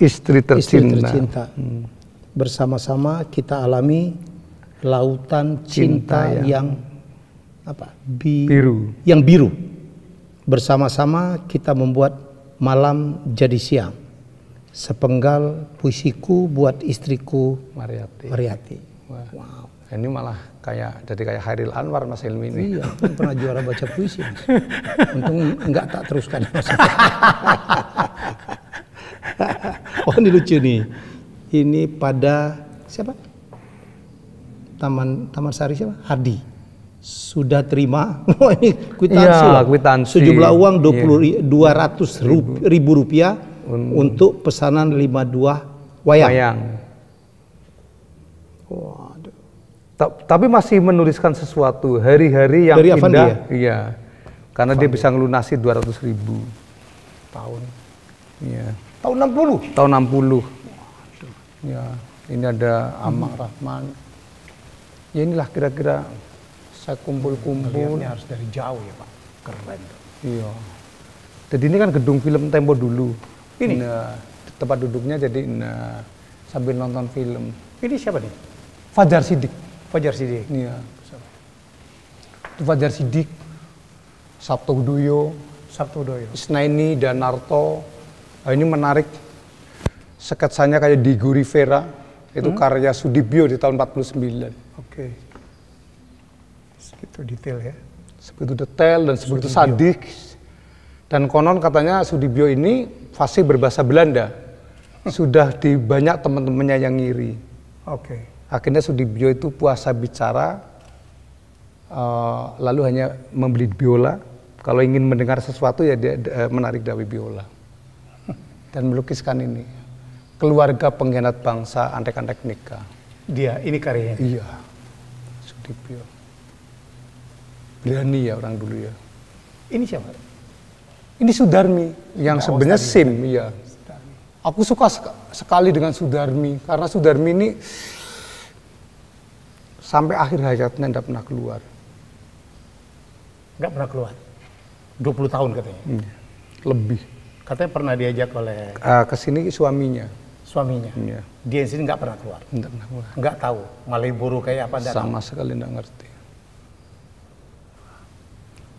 istri tercinta. Istri tercinta. Hmm. Bersama-sama kita alami lautan cinta, cinta yang, yang apa? Bi biru. Yang biru. Bersama-sama kita membuat malam jadi siang. Sepenggal puisiku buat istriku Mariati. Mariati. Wow. wow ini malah kayak jadi kayak Hairil Anwar Mas Hilmi ini. Iya, pernah juara baca puisi. Mas. [laughs] Untung enggak tak teruskan Mas. [laughs] oh ini lucu nih. Ini pada siapa? Taman Taman Sari siapa? Hadi. Sudah terima. [laughs] Oh ini kuitansi. Iya, kwitansi. Sejumlah uang iya. dua iya. 200 ribu rupiah Un untuk pesanan 52 wayang. wayang. Waduh. Ta tapi masih menuliskan sesuatu hari-hari yang Dari indah. Ya? Iya. Karena Avandi. dia bisa ngelunasi 200 ribu tahun. Iya. Tahun 60? Tahun 60. Waduh. Ya. Ini ada Amak hmm. Rahman. Ya inilah kira-kira saya kumpul-kumpul. Ini harus dari jauh ya Pak. Keren. Iya. Jadi ini kan gedung film Tempo dulu. Ini? Nah, tempat duduknya jadi nah, sambil nonton film. Ini siapa nih? Fajar Sidik. Fajar Sidik. Iya. Itu Fajar Sidik, Sabto Duyo, Sabto Duyo, Isnaini dan Narto. Nah, ini menarik. Sketsanya kayak di Guri Vera itu hmm? karya Sudibyo di tahun 49. Oke. Segitu detail ya. Segitu detail dan segitu sadik. Dan konon katanya Sudibyo ini fasih berbahasa Belanda. [laughs] Sudah di banyak teman-temannya yang ngiri. Oke. Okay. Akhirnya Sudibyo itu puasa bicara, uh, lalu hanya membeli biola. Kalau ingin mendengar sesuatu ya dia eh, menarik dari biola [laughs] dan melukiskan ini keluarga pengkhianat bangsa antek-antek nikah. Dia ini karyanya. Iya, Sudibyo. Berani ya orang dulu ya. Ini siapa? Ini Sudarmi yang nah, oh, sebenarnya Sim, iya. Aku suka sekali dengan Sudarmi karena Sudarmi ini sampai akhir hayatnya tidak pernah keluar. Nggak pernah keluar. 20 tahun katanya. Hmm. Lebih. Katanya pernah diajak oleh uh, ke suaminya. Suaminya. Yeah. Dia sini nggak pernah keluar. Nggak pernah keluar. Nggak tahu ibu kayak apa sama sekali nggak ngerti.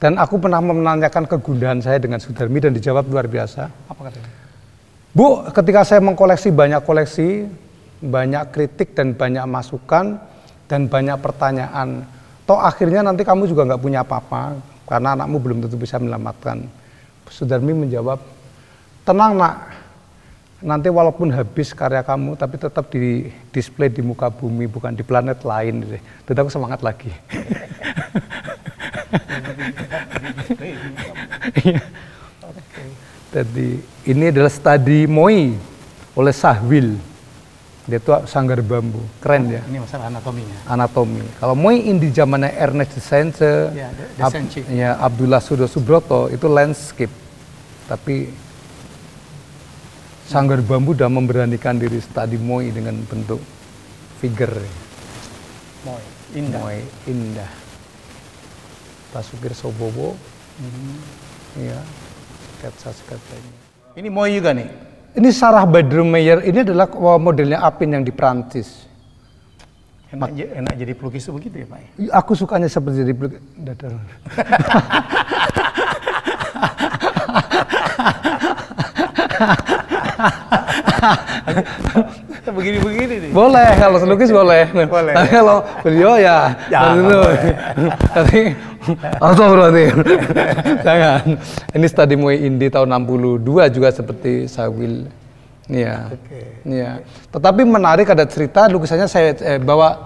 Dan aku pernah menanyakan kegundahan saya dengan Sudarmi dan dijawab luar biasa. Apa katanya? Bu, ketika saya mengkoleksi banyak koleksi, banyak kritik dan banyak masukan, dan banyak pertanyaan. Toh akhirnya nanti kamu juga nggak punya apa-apa karena anakmu belum tentu bisa menyelamatkan. Sudarmi menjawab, tenang nak, nanti walaupun habis karya kamu tapi tetap di display di muka bumi bukan di planet lain. Jadi aku semangat lagi. [laughs] Iya. Jadi ini adalah studi Moi oleh Sahwil. Dia itu sanggar bambu. Keren ya. Ini masalah anatominya. Anatomi. Kalau mau ini zamannya Ernest Desence, ya, Ab, ya Abdullah Sudo Subroto itu landscape. Tapi sanggar bambu sudah memberanikan diri tadi moi dengan bentuk figure. Moi indah. Moi indah. Pasukir Sobowo. Mm -hmm. Ya. Sketsa-sketsanya. Ini moi juga nih. Ini Sarah Badermeyer ini adalah modelnya Apin yang di Prancis. Enak, enak jadi pelukis begitu ya Pak? Aku sukanya seperti jadi pelukis. [laughs] [laughs] Begini-begini nih. Boleh, kalau selukis boleh. [laughs] boleh. Tapi kalau video ya, ya dulu. [laughs] Tapi atau berarti. Jangan. Ini tadi mulai Indi tahun 62 juga seperti Sawil. Iya. Okay. Iya. Tetapi menarik ada cerita lukisannya saya eh, bahwa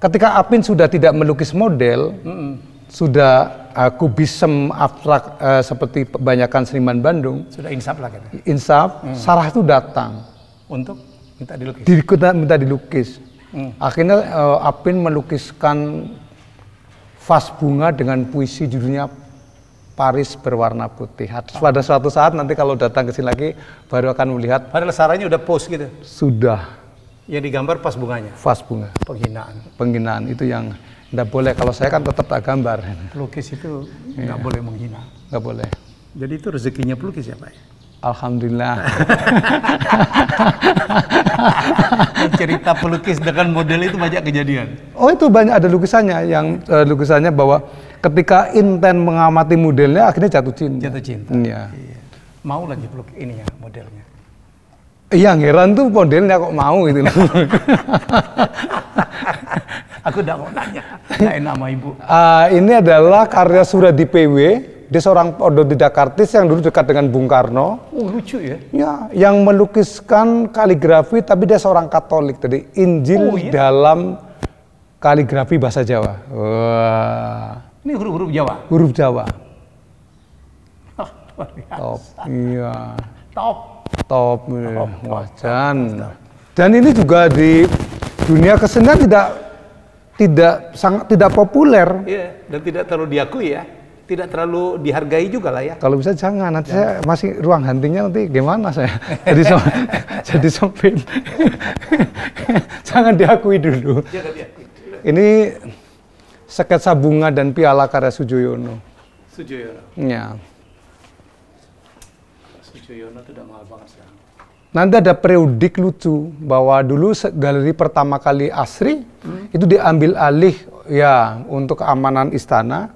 ketika Apin sudah tidak melukis model, mm -mm. sudah uh, kubisem abstrak uh, seperti kebanyakan seniman Bandung. Sudah insaf lah gitu. Insaf, hmm. Sarah itu datang. Untuk minta dilukis. Dikuta, minta dilukis. Hmm. Akhirnya uh, Apin melukiskan vas bunga dengan puisi judulnya Paris berwarna putih. Pada ah. suatu saat nanti kalau datang ke sini lagi baru akan melihat. Padahal saranya udah post gitu. Sudah. Yang digambar pas bunganya. Pas bunga. Penghinaan. Penghinaan itu yang tidak boleh, kalau saya kan tetap tak gambar. Pelukis itu iya. nggak iya. boleh menghina. Nggak boleh. Jadi itu rezekinya pelukis ya Pak? Alhamdulillah. [laughs] Cerita pelukis dengan model itu banyak kejadian. Oh itu banyak ada lukisannya yang uh, lukisannya bahwa ketika intent mengamati modelnya akhirnya jatuh cinta. Jatuh cinta. Iya. iya. Mau lagi pelukis ya modelnya. Iya, heran tuh modelnya kok mau gitu [laughs] Aku udah mau nanya. Tidak enak ibu. Uh, ini adalah karya Suradi PW. Dia seorang artis yang dulu dekat dengan Bung Karno. Oh, lucu ya? Ya, yang melukiskan kaligrafi tapi dia seorang Katolik tadi. Injil oh, iya? dalam kaligrafi bahasa Jawa. Wah. Ini huruf-huruf Jawa? Huruf Jawa. Ah, top, iya. Top. Top, top, top wajan. Dan ini juga di dunia kesenian tidak tidak sangat tidak populer. Iya, dan tidak terlalu diakui ya. Tidak terlalu dihargai juga lah ya. Kalau bisa jangan, nanti jangan. saya ya. masih ruang hantinya nanti gimana saya. [laughs] jadi so, [laughs] jadi sempit. [laughs] jangan diakui dulu. Jangan iya, diakui. Dulu. Ini sketsa bunga dan piala karya Sujoyono. Sujoyono. Ya. Sujoyono tidak udah mahal banget sekarang. Nanti ada periodik lucu bahwa dulu galeri pertama kali Asri hmm. itu diambil alih ya untuk keamanan istana.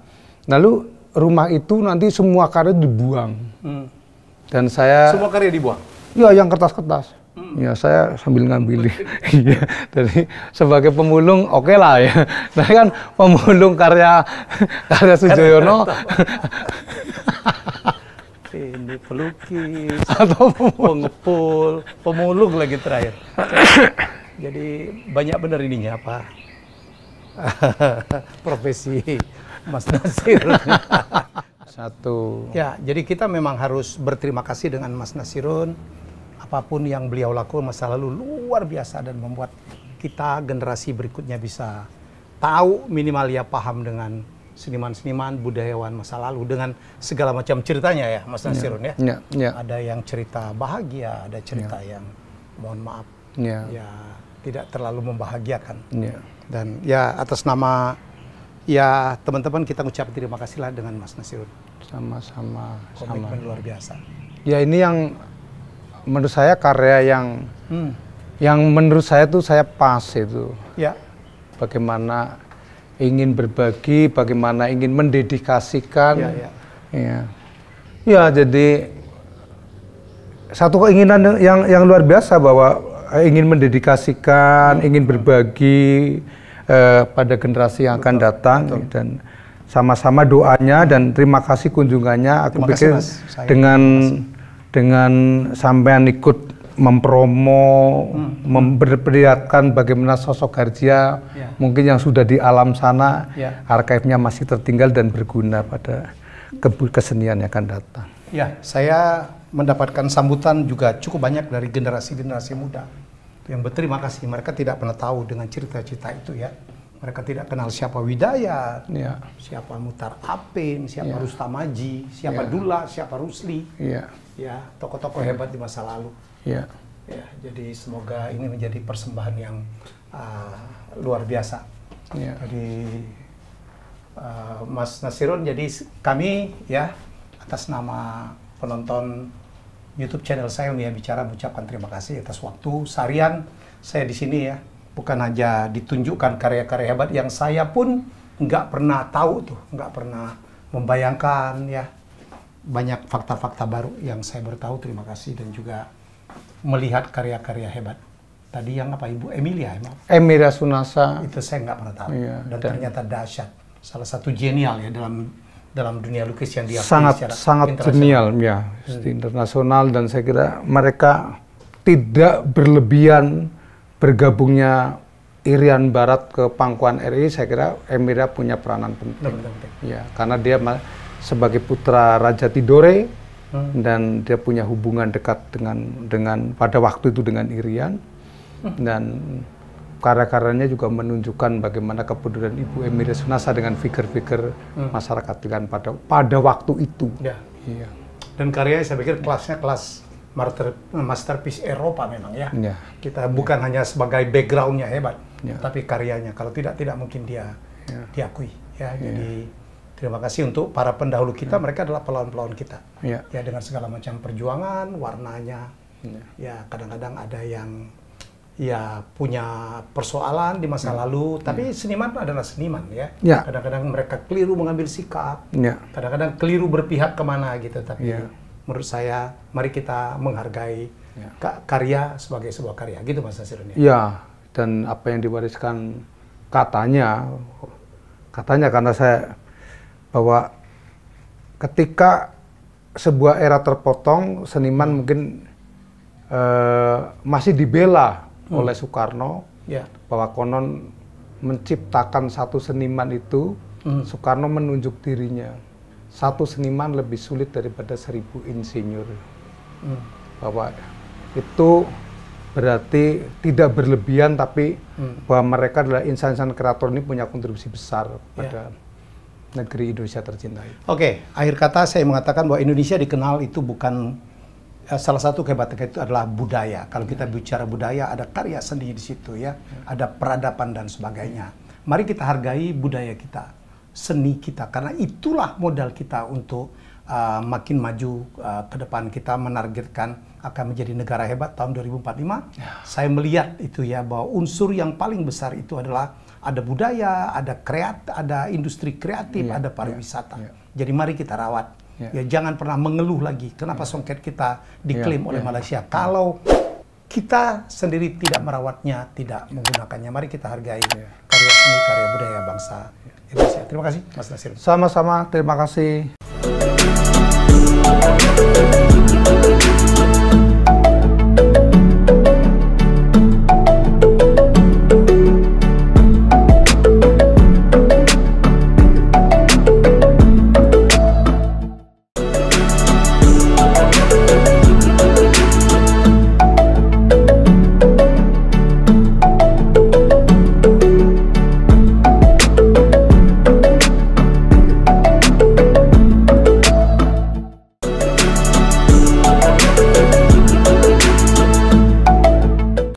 Lalu rumah itu nanti semua karya dibuang. Hmm. Dan saya semua karya dibuang. Ya, yang kertas-kertas. Hmm. Ya, saya sambil ngambil. [laughs] Iya. Jadi sebagai pemulung oke okay lah ya. Saya kan pemulung karya karya Sujoyono. [laughs] Ini pelukis atau pemulung. pengepul, pemulung lagi terakhir. [laughs] Jadi banyak benar ininya apa [laughs] profesi Mas Nasir. [laughs] Satu. Ya, jadi kita memang harus berterima kasih dengan Mas Nasirun. Apapun yang beliau lakukan masa lalu luar biasa dan membuat kita generasi berikutnya bisa tahu minimal ya paham dengan seniman-seniman, budayawan masa lalu dengan segala macam ceritanya ya, Mas ya. Nasirun ya. ya, ya. Ada yang cerita bahagia, ada cerita ya. yang mohon maaf ya, ya tidak terlalu membahagiakan. Yeah. Dan ya atas nama ya teman-teman kita ucap terima kasihlah dengan Mas Nasirun. Sama-sama. Komitmen sama. luar biasa. Ya ini yang menurut saya karya yang hmm. yang menurut saya tuh saya pas itu. Ya. Bagaimana ingin berbagi, bagaimana ingin mendedikasikan. Ya, ya. ya. ya jadi satu keinginan yang yang luar biasa bahwa Eh, ingin mendedikasikan, hmm. ingin berbagi uh, pada generasi yang betul, akan datang betul. dan sama-sama doanya dan terima kasih kunjungannya. Aku terima pikir kasih, mas. Saya dengan dengan sampean ikut mempromo, hmm. memperlihatkan bagaimana sosok Garcia yeah. mungkin yang sudah di alam sana, yeah. arkaifnya masih tertinggal dan berguna pada kesenian yang akan datang. Ya, saya mendapatkan sambutan juga cukup banyak dari generasi-generasi muda yang berterima kasih mereka tidak pernah tahu dengan cerita-cerita itu ya mereka tidak kenal siapa Widayat, yeah. siapa Mutar Apin, siapa yeah. Rustam siapa yeah. Dula, siapa Rusli, yeah. ya tokoh-tokoh yeah. hebat di masa lalu. Yeah. Ya, jadi semoga ini menjadi persembahan yang uh, luar biasa. Yeah. Jadi uh, Mas Nasirun, jadi kami ya atas nama penonton YouTube channel saya Mia Bicara mengucapkan terima kasih atas waktu seharian saya di sini ya. Bukan hanya ditunjukkan karya-karya hebat yang saya pun nggak pernah tahu tuh, nggak pernah membayangkan ya banyak fakta-fakta baru yang saya baru tahu. Terima kasih dan juga melihat karya-karya hebat. Tadi yang apa Ibu Emilia emang? Ya, Emilia Sunasa. Itu saya nggak pernah tahu. Iya, dan, dan ternyata dahsyat. Salah satu genial ya dalam dalam dunia lukis yang diakui sangat, secara sangat internasional. Genial, ya, hmm. internasional dan saya kira mereka tidak berlebihan bergabungnya Irian Barat ke pangkuan RI, saya kira Emira punya peranan penting. Ya, karena dia sebagai putra Raja Tidore hmm. dan dia punya hubungan dekat dengan dengan pada waktu itu dengan Irian hmm. dan karya-karyanya juga menunjukkan bagaimana kepedulian Ibu Emilia Sunasa dengan figur-figur hmm. masyarakat dengan pada pada waktu itu. Ya. Iya. Dan karyanya saya pikir kelasnya kelas master, masterpiece Eropa memang ya. ya. Kita bukan ya. hanya sebagai backgroundnya hebat, ya. tapi karyanya. Kalau tidak tidak mungkin dia ya. diakui ya. Iya. Jadi terima kasih untuk para pendahulu kita. Iya. Mereka adalah pelawan-pelawan kita. Iya. Ya. dengan segala macam perjuangan, warnanya. Ya kadang-kadang ada yang ya punya persoalan di masa hmm. lalu, tapi hmm. seniman adalah seniman ya. ya. Kadang-kadang ya. mereka keliru mengambil sikap, ya. kadang-kadang ya. keliru berpihak kemana gitu. Tapi ya. menurut saya, mari kita menghargai ya. karya sebagai sebuah karya, gitu Mas Nasirun ya. ya. dan apa yang diwariskan katanya, katanya karena saya bahwa ketika sebuah era terpotong, seniman mungkin uh, masih dibela hmm. oleh Soekarno yeah. bahwa konon menciptakan satu seniman itu hmm. Soekarno menunjuk dirinya satu seniman lebih sulit daripada seribu insinyur hmm. bahwa itu berarti tidak berlebihan tapi hmm. bahwa mereka adalah insan-insan kreator ini punya kontribusi besar ya. pada yeah negeri Indonesia tercinta Oke, okay. akhir kata saya mengatakan bahwa Indonesia dikenal itu bukan Eh, salah satu kehebatan itu adalah budaya. Kalau kita bicara budaya, ada karya seni di situ ya, ada peradaban dan sebagainya. Mari kita hargai budaya kita, seni kita, karena itulah modal kita untuk uh, makin maju uh, ke depan. Kita menargetkan akan menjadi negara hebat tahun 2045. Ya. Saya melihat itu ya bahwa unsur yang paling besar itu adalah ada budaya, ada kreat, ada industri kreatif, ya, ada iya, pariwisata. Ya, Jadi mari kita rawat Yeah. Ya jangan pernah mengeluh lagi. Kenapa yeah. songket kita diklaim yeah. oleh yeah. Malaysia? Yeah. Kalau kita sendiri tidak merawatnya, tidak menggunakannya, mari kita hargai yeah. karya seni, karya budaya bangsa Indonesia. Terima kasih, Mas Nasir. Sama-sama. Terima kasih.